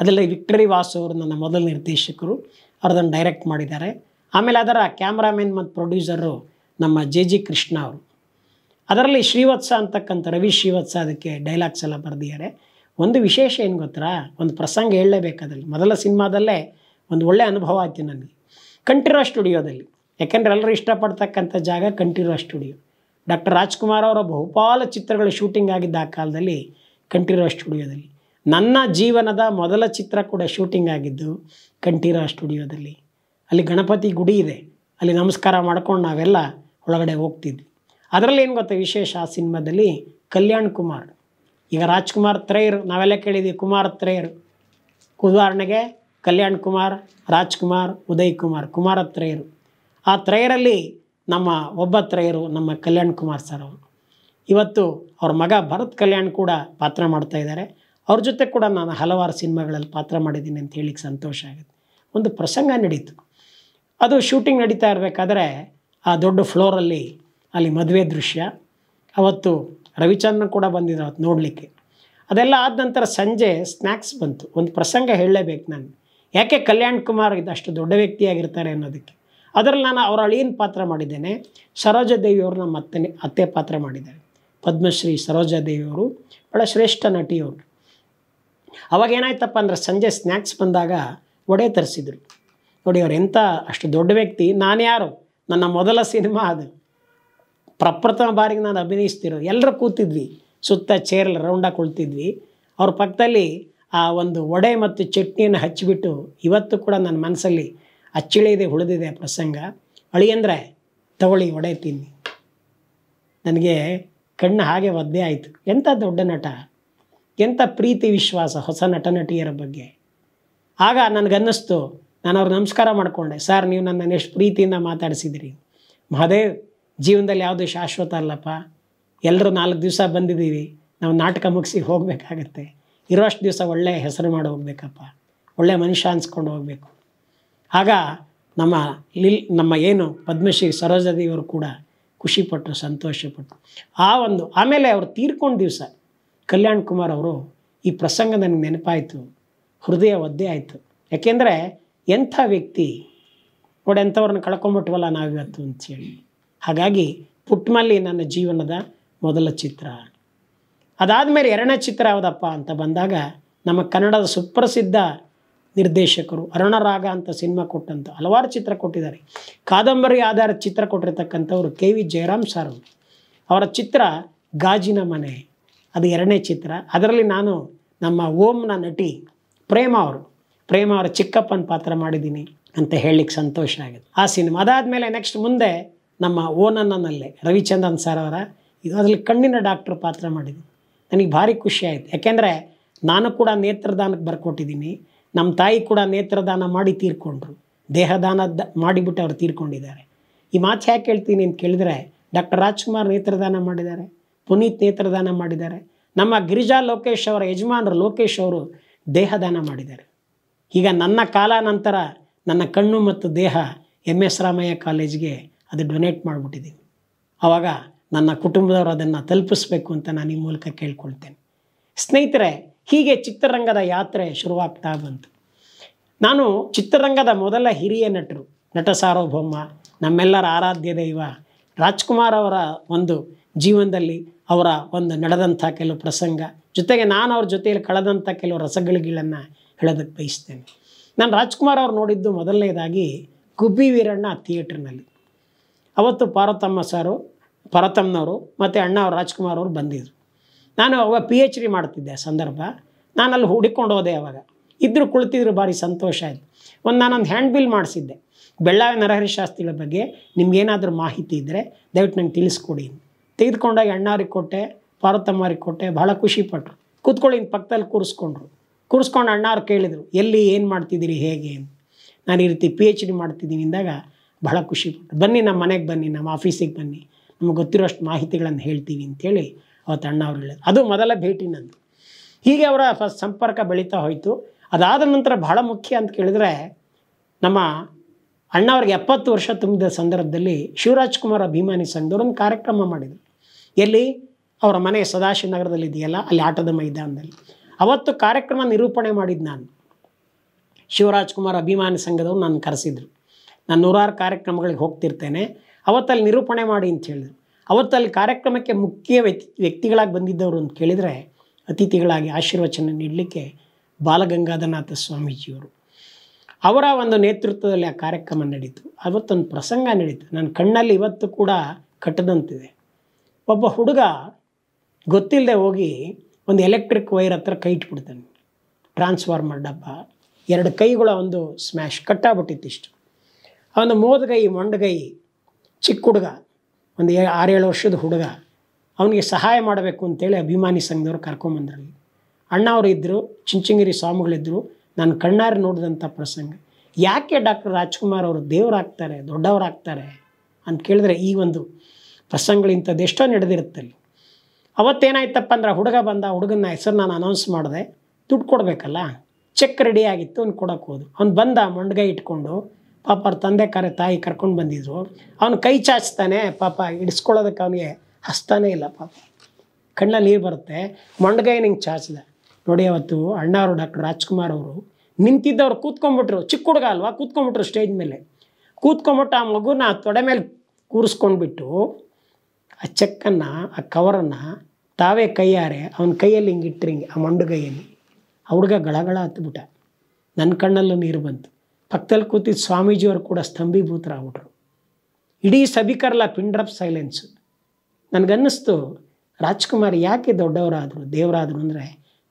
ಅದರಲ್ಲಿ ವಿಕ್ಟರಿ ವಾಸು ಅವರು ನನ್ನ ಮೊದಲ ನಿರ್ದೇಶಕರು ಅವ್ರದನ್ನು ಡೈರೆಕ್ಟ್ ಮಾಡಿದ್ದಾರೆ ಆಮೇಲೆ ಅದರ ಕ್ಯಾಮ್ರಾಮನ್ ಮತ್ತು ಪ್ರೊಡ್ಯೂಸರು ನಮ್ಮ ಜೆ ಜಿ ಕೃಷ್ಣ ಅವರು ಅದರಲ್ಲಿ ಶ್ರೀವತ್ಸ ಅಂತಕ್ಕಂಥ ರವಿ ಶ್ರೀವತ್ಸ ಅದಕ್ಕೆ ಡೈಲಾಗ್ಸ್ ಎಲ್ಲ ಬರೆದಿದ್ದಾರೆ ಒಂದು ವಿಶೇಷ ಏನು ಗೊತ್ತಾ ಒಂದು ಪ್ರಸಂಗ ಹೇಳಲೇಬೇಕಾದಲ್ಲಿ ಮೊದಲ ಸಿನಿಮಾದಲ್ಲೇ ಒಂದು ಒಳ್ಳೆಯ ಅನುಭವ ಆಯಿತು ನನಗೆ ಕಂಠೀರ ಸ್ಟುಡಿಯೋದಲ್ಲಿ ಯಾಕೆಂದರೆ ಎಲ್ಲರೂ ಇಷ್ಟಪಡ್ತಕ್ಕಂಥ ಜಾಗ ಕಂಠೀರವ ಸ್ಟುಡಿಯೋ ಡಾಕ್ಟರ್ ರಾಜ್ಕುಮಾರ್ ಅವರ ಬಹುಪಾಲ ಚಿತ್ರಗಳು ಶೂಟಿಂಗ್ ಆಗಿದ್ದ ಆ ಕಾಲದಲ್ಲಿ ಕಂಠೀರವ ಸ್ಟುಡಿಯೋದಲ್ಲಿ ನನ್ನ ಜೀವನದ ಮೊದಲ ಚಿತ್ರ ಕೂಡ ಶೂಟಿಂಗ್ ಆಗಿದ್ದು ಕಂಠೀರವ ಸ್ಟುಡಿಯೋದಲ್ಲಿ ಅಲ್ಲಿ ಗಣಪತಿ ಗುಡಿ ಇದೆ ಅಲ್ಲಿ ನಮಸ್ಕಾರ ಮಾಡ್ಕೊಂಡು ನಾವೆಲ್ಲ ಒಳಗಡೆ ಹೋಗ್ತಿದ್ವಿ ಅದರಲ್ಲಿ ಏನು ಗೊತ್ತಾ ವಿಶೇಷ ಆ ಸಿನಿಮಾದಲ್ಲಿ ಕಲ್ಯಾಣ್ ಕುಮಾರ್ ಈಗ ರಾಜ್ಕುಮಾರ್ ತ್ರೈರ್ ನಾವೆಲ್ಲ ಕೇಳಿದ್ವಿ ಕುಮಾರ್ ತ್ರೈರ್ ಉದಾಹರಣೆಗೆ ಕಲ್ಯಾಣ್ ಕುಮಾರ್ ರಾಜ್ಕುಮಾರ್ ಉದಯ್ ಕುಮಾರ್ ಕುಮಾರ ತ್ರೈರು ಆ ತ್ರಯರಲ್ಲಿ ನಮ್ಮ ಒಬ್ಬ ತ್ರಯರು ನಮ್ಮ ಕಲ್ಯಾಣ್ ಕುಮಾರ್ ಸರ್ ಅವರು ಇವತ್ತು ಅವ್ರ ಮಗ ಭರತ್ ಕಲ್ಯಾಣ್ ಕೂಡ ಪಾತ್ರ ಮಾಡ್ತಾ ಇದ್ದಾರೆ ಅವ್ರ ಜೊತೆ ಕೂಡ ನಾನು ಹಲವಾರು ಸಿನಿಮಾಗಳಲ್ಲಿ ಪಾತ್ರ ಮಾಡಿದ್ದೀನಿ ಅಂತ ಹೇಳಿಕ್ಕೆ ಸಂತೋಷ ಆಗುತ್ತೆ ಒಂದು ಪ್ರಸಂಗ ನಡೀತು ಅದು ಶೂಟಿಂಗ್ ನಡೀತಾ ಇರಬೇಕಾದ್ರೆ ಆ ದೊಡ್ಡ ಫ್ಲೋರಲ್ಲಿ ಅಲ್ಲಿ ಮದುವೆ ದೃಶ್ಯ ಅವತ್ತು ರವಿಚಂದ್ರನ್ ಕೂಡ ಬಂದಿದ್ರು ಅವತ್ತು ನೋಡಲಿಕ್ಕೆ ಅದೆಲ್ಲ ಆದ ನಂತರ ಸಂಜೆ ಸ್ನ್ಯಾಕ್ಸ್ ಬಂತು ಒಂದು ಪ್ರಸಂಗ ಹೇಳಲೇಬೇಕು ನಾನು ಯಾಕೆ ಕಲ್ಯಾಣ್ ಕುಮಾರ್ ಅಷ್ಟು ದೊಡ್ಡ ವ್ಯಕ್ತಿಯಾಗಿರ್ತಾರೆ ಅನ್ನೋದಕ್ಕೆ ಅದರಲ್ಲಿ ನಾನು ಅವರ ಅಳಿಯನ ಪಾತ್ರ ಮಾಡಿದ್ದೇನೆ ಸರೋಜಾದೇವಿಯವರು ನಮ್ಮ ಅತ್ತೆ ಪಾತ್ರ ಮಾಡಿದ್ದಾರೆ ಪದ್ಮಶ್ರೀ ಸರೋಜಾದೇವಿಯವರು ಭಾಳ ಶ್ರೇಷ್ಠ ನಟಿಯವರು ಅವಾಗ ಏನಾಯ್ತಪ್ಪ ಅಂದ್ರೆ ಸಂಜೆ ಸ್ನ್ಯಾಕ್ಸ್ ಬಂದಾಗ ಒಡೆ ತರಿಸಿದರು ನೋಡಿ ಅವ್ರು ಎಂಥ ಅಷ್ಟು ದೊಡ್ಡ ವ್ಯಕ್ತಿ ನಾನು ಯಾರು ನನ್ನ ಮೊದಲ ಸಿನಿಮಾ ಅದು ಪ್ರಪ್ರಥಮ ಬಾರಿಗೆ ನಾನು ಅಭಿನಯಿಸ್ತಿರೋ ಎಲ್ಲರೂ ಕೂತಿದ್ವಿ ಸುತ್ತ ಚೇರ್ಲ್ ರೌಂಡಾಗಿ ಕುಳ್ತಿದ್ವಿ ಅವ್ರ ಪಕ್ಕದಲ್ಲಿ ಆ ಒಂದು ವಡೆ ಮತ್ತು ಚಟ್ನಿಯನ್ನು ಹಚ್ಚಿಬಿಟ್ಟು ಇವತ್ತು ಕೂಡ ನನ್ನ ಮನಸ್ಸಲ್ಲಿ ಇದೆ ಉಳಿದಿದೆ ಪ್ರಸಂಗ ಅಂದರೆ ತಗೊಳ್ಳಿ ಒಡೆ ತಿನ್ನಿ ನನಗೆ ಕಣ್ಣು ಹಾಗೆ ಒದ್ದೆ ಆಯಿತು ಎಂಥ ದೊಡ್ಡ ನಟ ಎಂಥ ಪ್ರೀತಿ ವಿಶ್ವಾಸ ಹೊಸ ನಟ ನಟಿಯರ ಬಗ್ಗೆ ಆಗ ನನಗನ್ನಿಸ್ತು ನಾನು ಅವ್ರಿಗೆ ನಮಸ್ಕಾರ ಮಾಡಿಕೊಂಡೆ ಸರ್ ನೀವು ನನ್ನನ್ನು ಎಷ್ಟು ಪ್ರೀತಿಯಿಂದ ಮಾತಾಡಿಸಿದ್ರಿ ಮಹದೇವ್ ಜೀವನದಲ್ಲಿ ಯಾವುದು ಶಾಶ್ವತ ಅಲ್ಲಪ್ಪ ಎಲ್ಲರೂ ನಾಲ್ಕು ದಿವಸ ಬಂದಿದ್ದೀವಿ ನಾವು ನಾಟಕ ಮುಗಿಸಿ ಹೋಗಬೇಕಾಗತ್ತೆ ಇರೋಷ್ಟು ದಿವಸ ಒಳ್ಳೆಯ ಹೆಸರು ಮಾಡಿ ಹೋಗ್ಬೇಕಪ್ಪ ಒಳ್ಳೆಯ ಮನುಷ್ಯ ಅನ್ಸ್ಕೊಂಡು ಹೋಗಬೇಕು ಆಗ ನಮ್ಮ ಲಿಲ್ ನಮ್ಮ ಏನು ಪದ್ಮಶ್ರೀ ಸರೋಜದೇವರು ಕೂಡ ಖುಷಿಪಟ್ಟರು ಸಂತೋಷಪಟ್ಟರು ಆ ಒಂದು ಆಮೇಲೆ ಅವರು ತೀರ್ಕೊಂಡು ದಿವಸ ಕಲ್ಯಾಣ್ ಕುಮಾರ್ ಅವರು ಈ ಪ್ರಸಂಗ ನನಗೆ ನೆನಪಾಯಿತು ಹೃದಯ ಒದ್ದೆ ಆಯಿತು ಯಾಕೆಂದರೆ ಎಂಥ ವ್ಯಕ್ತಿ ನೋಡಿ ಎಂಥವ್ರನ್ನ ಕಳ್ಕೊಂಬಿಟ್ವಲ್ಲ ನಾವಿವತ್ತು ಅಂಥೇಳಿ ಹಾಗಾಗಿ ಪುಟ್ಮಲ್ಲಿ ನನ್ನ ಜೀವನದ ಮೊದಲ ಚಿತ್ರ ಅದಾದಮೇಲೆ ಎರಡನೇ ಚಿತ್ರ ಯಾವುದಪ್ಪ ಅಂತ ಬಂದಾಗ ನಮ್ಮ ಕನ್ನಡದ ಸುಪ್ರಸಿದ್ಧ ನಿರ್ದೇಶಕರು ಅರುಣರಾಗ ಅಂತ ಸಿನಿಮಾ ಕೊಟ್ಟಂತ ಹಲವಾರು ಚಿತ್ರ ಕೊಟ್ಟಿದ್ದಾರೆ ಕಾದಂಬರಿ ಆಧಾರ ಚಿತ್ರ ಕೊಟ್ಟಿರ್ತಕ್ಕಂಥವ್ರು ಕೆ ವಿ ಜಯರಾಮ್ ಸರ್ ಅವರ ಚಿತ್ರ ಗಾಜಿನ ಮನೆ ಅದು ಎರಡನೇ ಚಿತ್ರ ಅದರಲ್ಲಿ ನಾನು ನಮ್ಮ ಓಂನ ನಟಿ ಪ್ರೇಮ ಅವರು ಪ್ರೇಮ ಅವರ ಚಿಕ್ಕಪ್ಪನ ಪಾತ್ರ ಮಾಡಿದ್ದೀನಿ ಅಂತ ಹೇಳಲಿಕ್ಕೆ ಸಂತೋಷ ಆಗಿದೆ ಆ ಸಿನಿಮಾ ಅದಾದಮೇಲೆ ನೆಕ್ಸ್ಟ್ ಮುಂದೆ ನಮ್ಮ ಓನನ್ನಲ್ಲೇ ರವಿಚಂದ್ರನ್ ಸರ್ ಅವರ ಇದು ಅದರಲ್ಲಿ ಕಣ್ಣಿನ ಡಾಕ್ಟ್ರ್ ಪಾತ್ರ ಮಾಡಿದ್ದೀನಿ ನನಗೆ ಭಾರಿ ಖುಷಿ ಆಯಿತು ಯಾಕೆಂದರೆ ನಾನು ಕೂಡ ನೇತ್ರದಾನಕ್ಕೆ ಬರ್ಕೊಟ್ಟಿದ್ದೀನಿ ನಮ್ಮ ತಾಯಿ ಕೂಡ ನೇತ್ರದಾನ ಮಾಡಿ ತೀರ್ಕೊಂಡ್ರು ದೇಹದಾನ ಮಾಡಿಬಿಟ್ಟು ಅವ್ರು ತೀರ್ಕೊಂಡಿದ್ದಾರೆ ಈ ಮಾತು ಯಾಕೆ ಹೇಳ್ತೀನಿ ಅಂತ ಕೇಳಿದ್ರೆ ಡಾಕ್ಟರ್ ರಾಜ್ಕುಮಾರ್ ನೇತ್ರದಾನ ಮಾಡಿದ್ದಾರೆ ಪುನೀತ್ ನೇತ್ರದಾನ ಮಾಡಿದ್ದಾರೆ ನಮ್ಮ ಗಿರಿಜಾ ಲೋಕೇಶ್ ಅವರ ಯಜಮಾನ್ರು ಲೋಕೇಶ್ ಅವರು ದೇಹದಾನ ಮಾಡಿದ್ದಾರೆ ಈಗ ನನ್ನ ಕಾಲ ನಂತರ ನನ್ನ ಕಣ್ಣು ಮತ್ತು ದೇಹ ಎಮ್ ಎಸ್ ರಾಮಯ್ಯ ಕಾಲೇಜ್ಗೆ ಅದು ಡೊನೇಟ್ ಮಾಡಿಬಿಟ್ಟಿದ್ದೀನಿ ಆವಾಗ ನನ್ನ ಕುಟುಂಬದವರು ಅದನ್ನು ತಲುಪಿಸ್ಬೇಕು ಅಂತ ನಾನು ಈ ಮೂಲಕ ಕೇಳ್ಕೊಳ್ತೇನೆ ಸ್ನೇಹಿತರೆ ಹೀಗೆ ಚಿತ್ರರಂಗದ ಯಾತ್ರೆ ಶುರುವಾಗ್ತಾ ಬಂತು ನಾನು ಚಿತ್ರರಂಗದ ಮೊದಲ ಹಿರಿಯ ನಟರು ನಟ ಸಾರ್ವಭೌಮ ನಮ್ಮೆಲ್ಲರ ಆರಾಧ್ಯ ದೈವ ರಾಜ್ಕುಮಾರ್ ಅವರ ಒಂದು ಜೀವನದಲ್ಲಿ ಅವರ ಒಂದು ನಡೆದಂಥ ಕೆಲವು ಪ್ರಸಂಗ ಜೊತೆಗೆ ನಾನು ಅವ್ರ ಜೊತೆಯಲ್ಲಿ ಕಳೆದಂಥ ಕೆಲವು ರಸಗಳಿಗಳನ್ನು ಹೇಳೋದಕ್ಕೆ ಬಯಸ್ತೇನೆ ನಾನು ರಾಜ್ಕುಮಾರ್ ಅವ್ರು ನೋಡಿದ್ದು ಮೊದಲನೇದಾಗಿ ಗುಬ್ಬಿ ವೀರಣ್ಣ ಥಿಯೇಟ್ರ್ನಲ್ಲಿ ಅವತ್ತು ಪಾರ್ವತಮ್ಮ ಸಾರು ಪಾರತಮ್ಮನವರು ಮತ್ತು ಅಣ್ಣ ಅವರು ರಾಜ್ಕುಮಾರ್ ಅವರು ಬಂದಿದ್ದರು ನಾನು ಅವಾಗ ಪಿ ಎಚ್ ಡಿ ಮಾಡ್ತಿದ್ದೆ ಸಂದರ್ಭ ನಾನು ಅಲ್ಲಿ ಹುಡುಕೊಂಡು ಹೋದೆ ಅವಾಗ ಇದ್ದರೂ ಕುಳಿತಿದ್ರು ಭಾರಿ ಸಂತೋಷ ಆಯಿತು ಒಂದು ನಾನೊಂದು ಹ್ಯಾಂಡ್ ಬಿಲ್ ಮಾಡಿಸಿದ್ದೆ ಬೆಳ್ಳಾವಿ ನರಹರಿ ಶಾಸ್ತ್ರಿಗಳ ಬಗ್ಗೆ ನಿಮ್ಗೇನಾದರೂ ಮಾಹಿತಿ ಇದ್ದರೆ ದಯವಿಟ್ಟು ನಂಗೆ ತಿಳಿಸ್ಕೊಡಿ ತೆಗೆದುಕೊಂಡಾಗ ಅಣ್ಣಾರಿಗೆ ಕೊಟ್ಟೆ ಪಾರ್ವತಮ್ಮರಿಗೆ ಕೊಟ್ಟೆ ಬಹಳ ಖುಷಿಪಟ್ಟರು ಕೂತ್ಕೊಳ್ಳಿ ಪಕ್ಕದಲ್ಲಿ ಕೂರಿಸ್ಕೊಂಡ್ರು ಕೂರಿಸ್ಕೊಂಡು ಅಣ್ಣಾರು ಕೇಳಿದರು ಎಲ್ಲಿ ಏನು ಮಾಡ್ತಿದ್ದೀರಿ ಹೇಗೆ ನಾನು ಈ ರೀತಿ ಪಿ ಎಚ್ ಡಿ ಮಾಡ್ತಿದ್ದೀನಿ ಅಂದಾಗ ಭಾಳ ಖುಷಿಪಟ್ರು ಬನ್ನಿ ನಮ್ಮ ಮನೆಗೆ ಬನ್ನಿ ನಮ್ಮ ಆಫೀಸಿಗೆ ಬನ್ನಿ ನಮ್ಗೆ ಗೊತ್ತಿರೋಷ್ಟು ಮಾಹಿತಿಗಳನ್ನು ಹೇಳ್ತೀವಿ ಅಂತೇಳಿ ಅವತ್ತು ಅಣ್ಣ ಅವ್ರು ಹೇಳಿದ್ರು ಅದು ಮೊದಲ ಭೇಟಿ ನಂದು ಹೀಗೆ ಅವರ ಫಸ್ಟ್ ಸಂಪರ್ಕ ಬೆಳೀತಾ ಹೋಯಿತು ಅದಾದ ನಂತರ ಬಹಳ ಮುಖ್ಯ ಅಂತ ಕೇಳಿದ್ರೆ ನಮ್ಮ ಅಣ್ಣ ಅವ್ರಿಗೆ ಎಪ್ಪತ್ತು ವರ್ಷ ತುಂಬಿದ ಸಂದರ್ಭದಲ್ಲಿ ಶಿವರಾಜ್ ಕುಮಾರ್ ಅಭಿಮಾನಿ ಸಂಘದವ್ರು ಒಂದು ಕಾರ್ಯಕ್ರಮ ಮಾಡಿದರು ಎಲ್ಲಿ ಅವರ ಮನೆ ಸದಾಶಿವನಗರದಲ್ಲಿ ಇದೆಯಲ್ಲ ಅಲ್ಲಿ ಆಟದ ಮೈದಾನದಲ್ಲಿ ಅವತ್ತು ಕಾರ್ಯಕ್ರಮ ನಿರೂಪಣೆ ಮಾಡಿದ್ದು ನಾನು ಶಿವರಾಜ್ ಕುಮಾರ್ ಅಭಿಮಾನಿ ಸಂಘದವ್ರು ನಾನು ಕರೆಸಿದ್ರು ನಾನು ನೂರಾರು ಕಾರ್ಯಕ್ರಮಗಳಿಗೆ ಹೋಗ್ತಿರ್ತೇನೆ ಅವತ್ತಲ್ಲಿ ನಿರೂಪಣೆ ಮಾಡಿ ಅಂತ ಹೇಳಿದ್ರು ಅವತ್ತು ಅಲ್ಲಿ ಕಾರ್ಯಕ್ರಮಕ್ಕೆ ಮುಖ್ಯ ವ್ಯಕ್ತಿ ವ್ಯಕ್ತಿಗಳಾಗಿ ಬಂದಿದ್ದವರು ಅಂತ ಕೇಳಿದರೆ ಅತಿಥಿಗಳಾಗಿ ಆಶೀರ್ವಚನ ನೀಡಲಿಕ್ಕೆ ಬಾಲಗಂಗಾಧರನಾಥ ಸ್ವಾಮೀಜಿಯವರು ಅವರ ಒಂದು ನೇತೃತ್ವದಲ್ಲಿ ಆ ಕಾರ್ಯಕ್ರಮ ನಡೀತು ಅವತ್ತೊಂದು ಪ್ರಸಂಗ ನಡೀತು ನನ್ನ ಕಣ್ಣಲ್ಲಿ ಇವತ್ತು ಕೂಡ ಕಟ್ಟದಂತಿದೆ ಒಬ್ಬ ಹುಡುಗ ಗೊತ್ತಿಲ್ಲದೆ ಹೋಗಿ ಒಂದು ಎಲೆಕ್ಟ್ರಿಕ್ ವೈರ್ ಹತ್ರ ಕೈ ಇಟ್ಬಿಡ್ತಾನೆ ಟ್ರಾನ್ಸ್ಫಾರ್ಮರ್ ಡಬ್ಬ ಎರಡು ಕೈಗಳ ಒಂದು ಸ್ಮ್ಯಾಶ್ ಕಟ್ಟಾಗ್ಬಿಟ್ಟಿತ್ತು ಇಷ್ಟು ಅವನು ಮೋದಗೈ ಮೊಂಡಗೈ ಚಿಕ್ಕ ಹುಡುಗ ಒಂದು ಏ ಆರೇಳು ವರ್ಷದ ಹುಡುಗ ಅವನಿಗೆ ಸಹಾಯ ಮಾಡಬೇಕು ಅಂತೇಳಿ ಅಭಿಮಾನಿ ಸಂಘದವ್ರು ಕರ್ಕೊಂಬಂದ್ರಲ್ಲಿ ಅಣ್ಣ ಅವರು ಇದ್ದರು ಚಿಂಚಂಗಿರಿ ಸ್ವಾಮಿಗಳಿದ್ದರು ನಾನು ಕಣ್ಣಾರೆ ನೋಡಿದಂಥ ಪ್ರಸಂಗ ಯಾಕೆ ಡಾಕ್ಟರ್ ರಾಜ್ಕುಮಾರ್ ಅವರು ದೇವರಾಗ್ತಾರೆ ದೊಡ್ಡವರಾಗ್ತಾರೆ ಅಂತ ಕೇಳಿದ್ರೆ ಈ ಒಂದು ಪ್ರಸಂಗಗಳಿಂಥದ್ದು ಎಷ್ಟೋ ನಡೆದಿರುತ್ತಲ್ಲಿ ಅವತ್ತೇನಾಯ್ತಪ್ಪ ಅಂದ್ರೆ ಹುಡುಗ ಬಂದ ಹುಡುಗನ ಹೆಸರು ನಾನು ಅನೌನ್ಸ್ ಮಾಡಿದೆ ದುಡ್ಡು ಕೊಡಬೇಕಲ್ಲ ಚೆಕ್ ರೆಡಿ ಆಗಿತ್ತು ಅವ್ನು ಕೊಡೋಕೆ ಹೋದು ಅವ್ನು ಬಂದ ಮೊಂಡ್ಗೈ ಇಟ್ಕೊಂಡು ಪಾಪ ಅವ್ರ ತಂದೆ ಕರೆ ತಾಯಿ ಕರ್ಕೊಂಡು ಬಂದಿದ್ರು ಅವನು ಕೈ ಚಾಚ್ತಾನೆ ಪಾಪ ಹಿಡಿಸ್ಕೊಳ್ಳೋದಕ್ಕೆ ಅವನಿಗೆ ಹಸ್ತಾನೇ ಇಲ್ಲ ಪಾಪ ಕಣ್ಣಲ್ಲಿ ನೀರು ಬರುತ್ತೆ ಮೊಂಡ್ಗೈ ನಿಂಗೆ ಚಾಚಿದೆ ನೋಡಿ ಅವತ್ತು ಅಣ್ಣವರು ಡಾಕ್ಟರ್ ರಾಜ್ಕುಮಾರ್ ಅವರು ನಿಂತಿದ್ದವ್ರು ಕೂತ್ಕೊಂಡ್ಬಿಟ್ರು ಚಿಕ್ಕ ಹುಡುಗ ಅಲ್ವಾ ಕೂತ್ಕೊಂಡ್ಬಿಟ್ರು ಸ್ಟೇಜ್ ಮೇಲೆ ಕೂತ್ಕೊಂಡ್ಬಿಟ್ಟು ಆ ಮಗುನ ತೊಡೆ ಮೇಲೆ ಕೂರಿಸ್ಕೊಂಡ್ಬಿಟ್ಟು ಆ ಚೆಕ್ಕನ್ನು ಆ ಕವರನ್ನು ತಾವೇ ಕೈಯಾರೆ ಅವನ ಕೈಯಲ್ಲಿ ಹಿಂಗೆ ಹಿಂಗೆ ಆ ಮಂಡು ಆ ಹುಡುಗ ಗಳಗಳ ಹತ್ಬಿಟ್ಟ ನನ್ನ ಕಣ್ಣಲ್ಲೂ ನೀರು ಬಂತು ಪಕ್ಕದಲ್ಲಿ ಕೂತಿದ್ದ ಸ್ವಾಮೀಜಿಯವರು ಕೂಡ ಸ್ತಂಭೀಭೂತರಾಗ್ಬಿಟ್ರು ಇಡೀ ಸಭಿಕರಲ್ಲ ಪಿಂಡ್ರಪ್ ಸೈಲೆನ್ಸ್ ನನಗನ್ನಿಸ್ತು ರಾಜ್ಕುಮಾರ್ ಯಾಕೆ ದೊಡ್ಡವರಾದರು ದೇವರಾದರು ಅಂದರೆ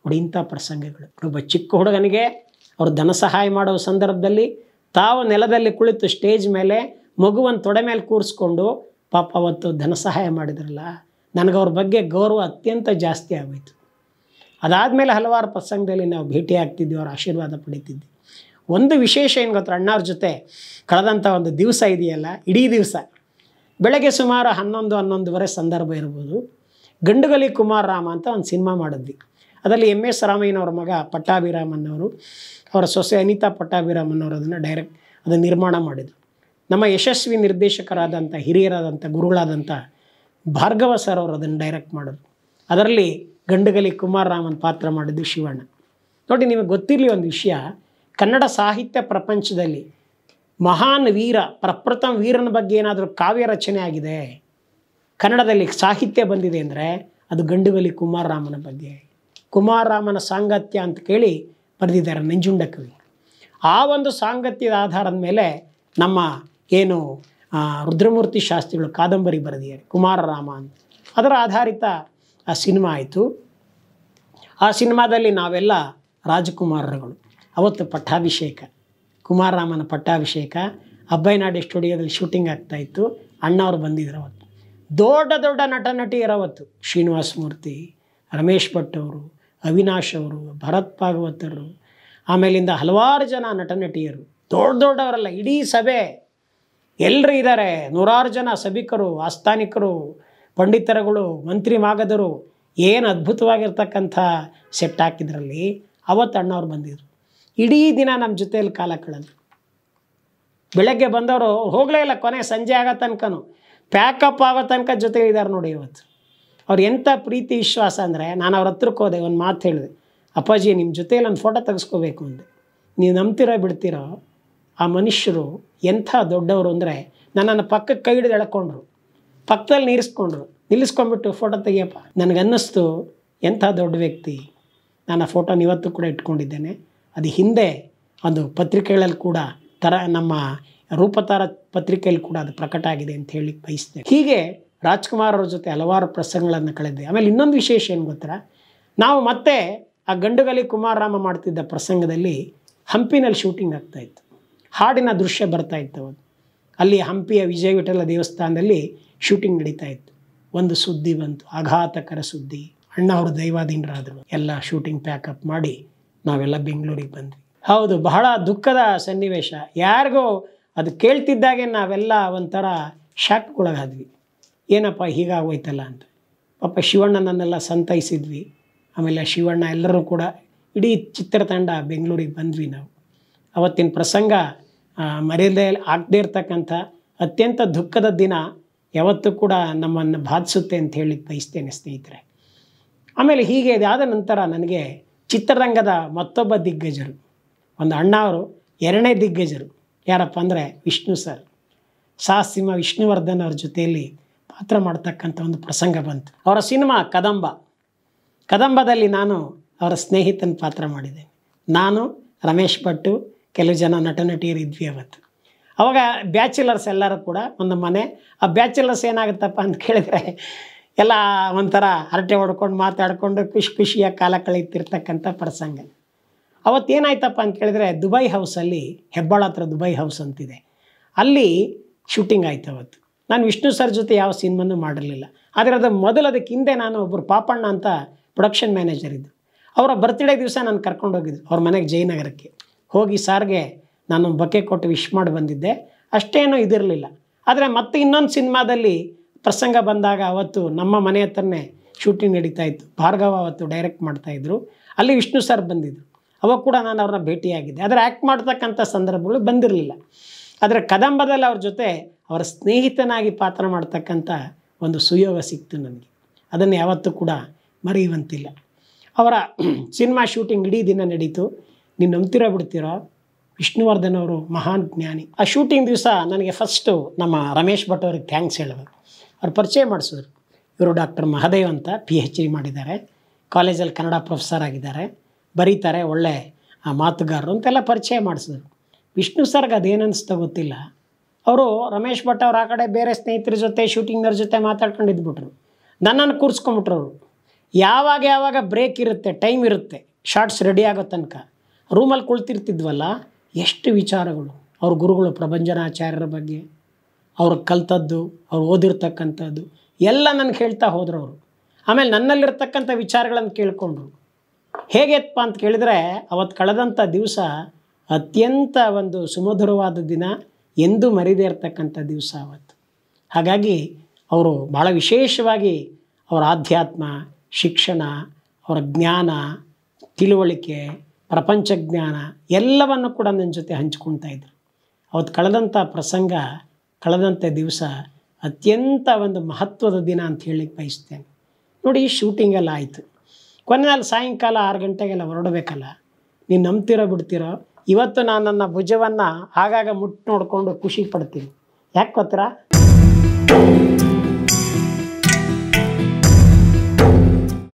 ನೋಡಿ ಇಂಥ ಪ್ರಸಂಗಗಳು ಒಬ್ಬ ಚಿಕ್ಕ ಹುಡುಗನಿಗೆ ಅವರು ಧನ ಸಹಾಯ ಮಾಡೋ ಸಂದರ್ಭದಲ್ಲಿ ತಾವು ನೆಲದಲ್ಲಿ ಕುಳಿತು ಸ್ಟೇಜ್ ಮೇಲೆ ಮಗುವನ್ನು ತೊಡೆ ಮೇಲೆ ಕೂರಿಸ್ಕೊಂಡು ಪಾಪ ಅವತ್ತು ಧನ ಸಹಾಯ ಮಾಡಿದ್ರಲ್ಲ ನನಗವ್ರ ಬಗ್ಗೆ ಗೌರವ ಅತ್ಯಂತ ಜಾಸ್ತಿ ಆಗೋಯ್ತು ಅದಾದಮೇಲೆ ಹಲವಾರು ಪ್ರಸಂಗದಲ್ಲಿ ನಾವು ಭೇಟಿ ಆಗ್ತಿದ್ವಿ ಆಶೀರ್ವಾದ ಪಡಿತಿದ್ವಿ ಒಂದು ವಿಶೇಷ ಏನು ಗೊತ್ತಾ ಅಣ್ಣವ್ರ ಜೊತೆ ಕಳೆದಂಥ ಒಂದು ದಿವಸ ಇದೆಯಲ್ಲ ಇಡೀ ದಿವಸ ಬೆಳಗ್ಗೆ ಸುಮಾರು ಹನ್ನೊಂದು ಹನ್ನೊಂದುವರೆ ಸಂದರ್ಭ ಇರ್ಬೋದು ಗಂಡುಗಲಿ ಕುಮಾರ್ ರಾಮ ಅಂತ ಒಂದು ಸಿನಿಮಾ ಮಾಡಿದ್ವಿ ಅದರಲ್ಲಿ ಎಮ್ ಎಸ್ ರಾಮಯ್ಯನವ್ರ ಮಗ ಅವರು ಅವರ ಸೊಸೆ ಅನಿತಾ ಪಟ್ಟಾಭಿರಾಮನ್ನವರು ಅದನ್ನು ಡೈರೆಕ್ಟ್ ಅದನ್ನು ನಿರ್ಮಾಣ ಮಾಡಿದರು ನಮ್ಮ ಯಶಸ್ವಿ ನಿರ್ದೇಶಕರಾದಂಥ ಹಿರಿಯರಾದಂಥ ಗುರುಗಳಾದಂಥ ಭಾರ್ಗವ ಸರ್ ಅವರು ಅದನ್ನು ಡೈರೆಕ್ಟ್ ಮಾಡಿದ್ರು ಅದರಲ್ಲಿ ಗಂಡುಗಲಿ ಕುಮಾರ್ ರಾಮನ್ ಪಾತ್ರ ಮಾಡಿದ್ದು ಶಿವಣ್ಣ ನೋಡಿ ನಿಮಗೆ ಗೊತ್ತಿರಲಿ ಒಂದು ವಿಷಯ ಕನ್ನಡ ಸಾಹಿತ್ಯ ಪ್ರಪಂಚದಲ್ಲಿ ಮಹಾನ್ ವೀರ ಪ್ರಪ್ರಥಮ ವೀರನ ಬಗ್ಗೆ ಏನಾದರೂ ಕಾವ್ಯ ರಚನೆ ಆಗಿದೆ ಕನ್ನಡದಲ್ಲಿ ಸಾಹಿತ್ಯ ಬಂದಿದೆ ಅಂದರೆ ಅದು ಗಂಡುಗಲಿ ಕುಮಾರರಾಮನ ಬಗ್ಗೆ ಕುಮಾರರಾಮನ ಸಾಂಗತ್ಯ ಅಂತ ಕೇಳಿ ಬರೆದಿದ್ದಾರೆ ನಂಜುಂಡ ಕವಿ ಆ ಒಂದು ಸಾಂಗತ್ಯದ ಆಧಾರದ ಮೇಲೆ ನಮ್ಮ ಏನು ರುದ್ರಮೂರ್ತಿ ಶಾಸ್ತ್ರಿಗಳು ಕಾದಂಬರಿ ಬರೆದಿದ್ದಾರೆ ಕುಮಾರರಾಮ ಅಂತ ಅದರ ಆಧಾರಿತ ಆ ಸಿನಿಮಾ ಆಯಿತು ಆ ಸಿನಿಮಾದಲ್ಲಿ ನಾವೆಲ್ಲ ರಾಜಕುಮಾರರುಗಳು ಅವತ್ತು ಪಟ್ಟಾಭಿಷೇಕ ಕುಮಾರರಾಮನ ಪಟ್ಟಾಭಿಷೇಕ ಅಬ್ಬಯ್ನಾಡಿ ಸ್ಟುಡಿಯೋದಲ್ಲಿ ಶೂಟಿಂಗ್ ಆಗ್ತಾಯಿತ್ತು ಅಣ್ಣ ಅವ್ರು ಬಂದಿದ್ರು ಅವತ್ತು ದೊಡ್ಡ ದೊಡ್ಡ ನಟ ಇರೋವತ್ತು ಶ್ರೀನಿವಾಸ ಮೂರ್ತಿ ರಮೇಶ್ ಭಟ್ ಅವರು ಅವಿನಾಶ್ ಅವರು ಭರತ್ ಭಾಗವತರು ಆಮೇಲಿಂದ ಹಲವಾರು ಜನ ನಟ ನಟಿಯರು ದೊಡ್ಡ ದೊಡ್ಡವರಲ್ಲ ಇಡೀ ಸಭೆ ಎಲ್ಲರೂ ಇದ್ದಾರೆ ನೂರಾರು ಜನ ಸಭಿಕರು ಆಸ್ಥಾನಿಕರು ಪಂಡಿತರುಗಳು ಮಂತ್ರಿ ಮಾಗದರು ಏನು ಅದ್ಭುತವಾಗಿರ್ತಕ್ಕಂಥ ಸೆಟ್ ಹಾಕಿದ್ರಲ್ಲಿ ಅವತ್ತು ಅಣ್ಣವ್ರು ಬಂದಿದ್ರು ಇಡೀ ದಿನ ನಮ್ಮ ಜೊತೆಯಲ್ಲಿ ಕಾಲ ಕಳೆದ್ರು ಬೆಳಗ್ಗೆ ಬಂದವರು ಹೋಗಲೇ ಇಲ್ಲ ಕೊನೆ ಸಂಜೆ ಆಗೋ ತನಕ ಪ್ಯಾಕಪ್ ಆಗೋ ತನಕ ಜೊತೆ ಇದ್ದಾರೆ ನೋಡಿ ಇವತ್ತು ಅವ್ರು ಎಂಥ ಪ್ರೀತಿ ವಿಶ್ವಾಸ ಅಂದರೆ ನಾನು ಅವ್ರ ಹತ್ರಕ್ಕೆ ಹೋದೆ ಒಂದು ಮಾತು ಹೇಳಿದೆ ಅಪ್ಪಾಜಿ ನಿಮ್ಮ ಜೊತೆಯಲ್ಲಿ ಒಂದು ಫೋಟೋ ತೆಗೆಸ್ಕೋಬೇಕು ಅಂದೆ ನೀವು ನಂಬ್ತಿರೋ ಬಿಡ್ತೀರೋ ಆ ಮನುಷ್ಯರು ಎಂಥ ದೊಡ್ಡವರು ಅಂದರೆ ನನ್ನನ್ನು ಪಕ್ಕಕ್ಕೆ ಕೈ ಹಿಡಿದು ಎಳ್ಕೊಂಡ್ರು ಪಕ್ಕದಲ್ಲಿ ನೀರಿಸ್ಕೊಂಡ್ರು ನಿಲ್ಲಿಸ್ಕೊಂಡ್ಬಿಟ್ಟು ಫೋಟೋ ತೆಗಿಯಪ್ಪ ನನಗನ್ನಿಸ್ತು ಎಂಥ ದೊಡ್ಡ ವ್ಯಕ್ತಿ ನಾನು ಫೋಟೋನ ಇವತ್ತು ಕೂಡ ಇಟ್ಕೊಂಡಿದ್ದೇನೆ ಅದು ಹಿಂದೆ ಒಂದು ಪತ್ರಿಕೆಗಳಲ್ಲಿ ಕೂಡ ತರ ನಮ್ಮ ರೂಪತಾರ ಪತ್ರಿಕೆಯಲ್ಲಿ ಕೂಡ ಅದು ಪ್ರಕಟ ಆಗಿದೆ ಅಂತ ಹೇಳಿ ಬಯಸ್ತೇನೆ ಹೀಗೆ ರಾಜ್ಕುಮಾರ್ ಅವರ ಜೊತೆ ಹಲವಾರು ಪ್ರಸಂಗಗಳನ್ನು ಕಳೆದಿದೆ ಆಮೇಲೆ ಇನ್ನೊಂದು ವಿಶೇಷ ಏನು ಗೊತ್ತಾ ನಾವು ಮತ್ತೆ ಆ ಗಂಡುಗಲಿ ಕುಮಾರರಾಮ ಮಾಡ್ತಿದ್ದ ಪ್ರಸಂಗದಲ್ಲಿ ಹಂಪಿನಲ್ಲಿ ಶೂಟಿಂಗ್ ಆಗ್ತಾ ಇತ್ತು ಹಾಡಿನ ದೃಶ್ಯ ಬರ್ತಾ ಇತ್ತು ಅದು ಅಲ್ಲಿ ಹಂಪಿಯ ವಿಜಯವಿಠಲ ದೇವಸ್ಥಾನದಲ್ಲಿ ಶೂಟಿಂಗ್ ನಡೀತಾ ಇತ್ತು ಒಂದು ಸುದ್ದಿ ಬಂತು ಆಘಾತಕರ ಸುದ್ದಿ ಅಣ್ಣ ಅವರು ದೈವಾಧೀನರಾದರು ಎಲ್ಲ ಶೂಟಿಂಗ್ ಪ್ಯಾಕಪ್ ಮಾಡಿ ನಾವೆಲ್ಲ ಬೆಂಗಳೂರಿಗೆ ಬಂದ್ವಿ ಹೌದು ಬಹಳ ದುಃಖದ ಸನ್ನಿವೇಶ ಯಾರಿಗೋ ಅದು ಕೇಳ್ತಿದ್ದಾಗೆ ನಾವೆಲ್ಲ ಒಂಥರ ಶಾಕ್ಗೊಳಗಾದ್ವಿ ಏನಪ್ಪ ಹೀಗಾಗೋಯ್ತಲ್ಲ ಅಂತ ಪಾಪ ಶಿವಣ್ಣನನ್ನೆಲ್ಲ ಸಂತೈಸಿದ್ವಿ ಆಮೇಲೆ ಶಿವಣ್ಣ ಎಲ್ಲರೂ ಕೂಡ ಇಡೀ ಚಿತ್ರತಂಡ ಬೆಂಗಳೂರಿಗೆ ಬಂದ್ವಿ ನಾವು ಅವತ್ತಿನ ಪ್ರಸಂಗ ಮರೆಯದೇ ಆಗದೇ ಇರ್ತಕ್ಕಂಥ ಅತ್ಯಂತ ದುಃಖದ ದಿನ ಯಾವತ್ತೂ ಕೂಡ ನಮ್ಮನ್ನು ಬಾಧಿಸುತ್ತೆ ಅಂತ ಹೇಳಿ ಬಯಸ್ತೇನೆ ಸ್ನೇಹಿತರೆ ಆಮೇಲೆ ಹೀಗೆ ಅದಾದ ನಂತರ ನನಗೆ ಚಿತ್ರರಂಗದ ಮತ್ತೊಬ್ಬ ದಿಗ್ಗಜರು ಒಂದು ಅಣ್ಣ ಅವರು ಎರಡನೇ ದಿಗ್ಗಜರು ಯಾರಪ್ಪ ಅಂದರೆ ವಿಷ್ಣು ಸರ್ ಸಾಹಸಿಂಹ ವಿಷ್ಣುವರ್ಧನ್ ಅವ್ರ ಜೊತೆಯಲ್ಲಿ ಪಾತ್ರ ಮಾಡತಕ್ಕಂಥ ಒಂದು ಪ್ರಸಂಗ ಬಂತು ಅವರ ಸಿನಿಮಾ ಕದಂಬ ಕದಂಬದಲ್ಲಿ ನಾನು ಅವರ ಸ್ನೇಹಿತನ ಪಾತ್ರ ಮಾಡಿದೆ ನಾನು ರಮೇಶ್ ಭಟ್ಟು ಕೆಲವು ಜನ ನಟ ನಟಿಯರು ಇದ್ವಿ ಅವತ್ತು ಅವಾಗ ಬ್ಯಾಚುಲರ್ಸ್ ಎಲ್ಲರೂ ಕೂಡ ಒಂದು ಮನೆ ಆ ಬ್ಯಾಚುಲರ್ಸ್ ಏನಾಗುತ್ತಪ್ಪ ಅಂತ ಕೇಳಿದರೆ ಎಲ್ಲ ಒಂಥರ ಹರಟೆ ಹೊಡ್ಕೊಂಡು ಮಾತಾಡಿಕೊಂಡು ಖುಷಿ ಖುಷಿಯಾಗಿ ಕಾಲ ಕಳೀತಿರ್ತಕ್ಕಂಥ ಪ್ರಸಂಗ ಅವತ್ತೇನಾಯ್ತಪ್ಪ ಅಂತ ಕೇಳಿದ್ರೆ ದುಬೈ ಹೌಸಲ್ಲಿ ಹೆಬ್ಬಾಳ ಹತ್ರ ದುಬೈ ಹೌಸ್ ಅಂತಿದೆ ಅಲ್ಲಿ ಶೂಟಿಂಗ್ ಆಯ್ತು ಅವತ್ತು ನಾನು ವಿಷ್ಣು ಸರ್ ಜೊತೆ ಯಾವ ಸಿನಿಮಾನು ಮಾಡಿರಲಿಲ್ಲ ಆದರೆ ಅದು ಮೊದಲು ಅದಕ್ಕೆ ಹಿಂದೆ ನಾನು ಒಬ್ಬರು ಪಾಪಣ್ಣ ಅಂತ ಪ್ರೊಡಕ್ಷನ್ ಮ್ಯಾನೇಜರ್ ಇದ್ದು ಅವರ ಬರ್ತ್ಡೇ ದಿವಸ ನಾನು ಕರ್ಕೊಂಡು ಅವ್ರ ಮನೆಗೆ ಜಯನಗರಕ್ಕೆ ಹೋಗಿ ಸಾರ್ಗೆ ನಾನು ಬಕೆ ಕೊಟ್ಟು ವಿಶ್ ಮಾಡಿ ಬಂದಿದ್ದೆ ಅಷ್ಟೇನೂ ಇದಿರಲಿಲ್ಲ ಆದರೆ ಮತ್ತೆ ಇನ್ನೊಂದು ಸಿನಿಮಾದಲ್ಲಿ ಪ್ರಸಂಗ ಬಂದಾಗ ಅವತ್ತು ನಮ್ಮ ಮನೆ ಹತ್ರನೇ ಶೂಟಿಂಗ್ ನಡೀತಾ ಇತ್ತು ಭಾರ್ಗವ ಅವತ್ತು ಡೈರೆಕ್ಟ್ ಮಾಡ್ತಾಯಿದ್ರು ಅಲ್ಲಿ ವಿಷ್ಣು ಸರ್ ಬಂದಿದ್ದರು ಅವಾಗ ಕೂಡ ನಾನು ಅವ್ರನ್ನ ಭೇಟಿಯಾಗಿದ್ದೆ ಆದರೆ ಆ್ಯಕ್ಟ್ ಮಾಡ್ತಕ್ಕಂಥ ಸಂದರ್ಭಗಳು ಬಂದಿರಲಿಲ್ಲ ಆದರೆ ಕದಂಬದಲ್ಲಿ ಅವ್ರ ಜೊತೆ ಅವರ ಸ್ನೇಹಿತನಾಗಿ ಪಾತ್ರ ಮಾಡ್ತಕ್ಕಂಥ ಒಂದು ಸುಯೋಗ ಸಿಕ್ತು ನನಗೆ ಅದನ್ನು ಯಾವತ್ತೂ ಕೂಡ ಮರೆಯುವಂತಿಲ್ಲ ಅವರ ಸಿನಿಮಾ ಶೂಟಿಂಗ್ ಇಡೀ ದಿನ ನಡೀತು ನೀನು ನಂಬ್ತಿರೋ ಬಿಡ್ತೀರೋ ವಿಷ್ಣುವರ್ಧನ್ ಅವರು ಮಹಾನ್ ಜ್ಞಾನಿ ಆ ಶೂಟಿಂಗ್ ದಿವಸ ನನಗೆ ಫಸ್ಟು ನಮ್ಮ ರಮೇಶ್ ಭಟ್ ಅವ್ರಿಗೆ ಥ್ಯಾಂಕ್ಸ್ ಹೇಳಬೇಕು ಅವ್ರು ಪರಿಚಯ ಮಾಡಿಸಿದ್ರು ಇವರು ಡಾಕ್ಟರ್ ಮಹದೇವ್ ಅಂತ ಪಿ ಎಚ್ ಡಿ ಮಾಡಿದ್ದಾರೆ ಕಾಲೇಜಲ್ಲಿ ಕನ್ನಡ ಪ್ರೊಫೆಸರ್ ಆಗಿದ್ದಾರೆ ಬರೀತಾರೆ ಒಳ್ಳೆ ಆ ಮಾತುಗಾರರು ಅಂತೆಲ್ಲ ಪರಿಚಯ ಮಾಡಿಸಿದ್ರು ವಿಷ್ಣು ಸರ್ಗೆ ಅದೇನು ಗೊತ್ತಿಲ್ಲ ಅವರು ರಮೇಶ್ ಭಟ್ ಅವ್ರು ಆ ಕಡೆ ಬೇರೆ ಸ್ನೇಹಿತರ ಜೊತೆ ಶೂಟಿಂಗ್ನವ್ರ ಜೊತೆ ಮಾತಾಡ್ಕೊಂಡಿದ್ಬಿಟ್ರು ನನ್ನನ್ನು ಕೂರಿಸ್ಕೊಂಬಿಟ್ರು ಅವರು ಯಾವಾಗ ಯಾವಾಗ ಬ್ರೇಕ್ ಇರುತ್ತೆ ಟೈಮ್ ಇರುತ್ತೆ ಶಾರ್ಟ್ಸ್ ರೆಡಿ ಆಗೋ ತನಕ ರೂಮಲ್ಲಿ ಕುಳ್ತಿರ್ತಿದ್ವಲ್ಲ ಎಷ್ಟು ವಿಚಾರಗಳು ಅವ್ರ ಗುರುಗಳು ಪ್ರಭಂಜನಾಚಾರ್ಯರ ಬಗ್ಗೆ ಅವ್ರು ಕಲ್ತದ್ದು ಅವ್ರು ಓದಿರ್ತಕ್ಕಂಥದ್ದು ಎಲ್ಲ ನನಗೆ ಹೇಳ್ತಾ ಹೋದ್ರು ಅವರು ಆಮೇಲೆ ನನ್ನಲ್ಲಿರ್ತಕ್ಕಂಥ ವಿಚಾರಗಳನ್ನು ಕೇಳಿಕೊಂಡ್ರು ಹೇಗೆಪ್ಪ ಅಂತ ಕೇಳಿದರೆ ಅವತ್ತು ಕಳೆದಂಥ ದಿವಸ ಅತ್ಯಂತ ಒಂದು ಸುಮಧುರವಾದ ದಿನ ಎಂದು ಮರಿದೇ ಇರತಕ್ಕಂಥ ದಿವಸ ಅವತ್ತು ಹಾಗಾಗಿ ಅವರು ಭಾಳ ವಿಶೇಷವಾಗಿ ಅವರ ಆಧ್ಯಾತ್ಮ ಶಿಕ್ಷಣ ಅವರ ಜ್ಞಾನ ತಿಳುವಳಿಕೆ ಪ್ರಪಂಚ ಜ್ಞಾನ ಎಲ್ಲವನ್ನು ಕೂಡ ನನ್ನ ಜೊತೆ ಹಂಚ್ಕೊಳ್ತಾ ಇದ್ರು ಅವತ್ತು ಕಳೆದಂಥ ಪ್ರಸಂಗ ಕಳೆದಂಥ ದಿವಸ ಅತ್ಯಂತ ಒಂದು ಮಹತ್ವದ ದಿನ ಅಂತ ಹೇಳಲಿಕ್ಕೆ ಬಯಸ್ತೇನೆ ನೋಡಿ ಶೂಟಿಂಗೆಲ್ಲ ಆಯಿತು ಕೊನೆಯಲ್ಲಿ ಸಾಯಂಕಾಲ ಆರು ಗಂಟೆಗೆಲ್ಲ ಹೊರಡಬೇಕಲ್ಲ ನೀನು ನಂಬ್ತಿರೋ ಬಿಡ್ತಿರೋ ಇವತ್ತು ನಾನು ನನ್ನ ಭುಜವನ್ನು ಆಗಾಗ ಮುಟ್ಟು ನೋಡಿಕೊಂಡು ಖುಷಿ ಪಡ್ತೀನಿ ಯಾಕೆ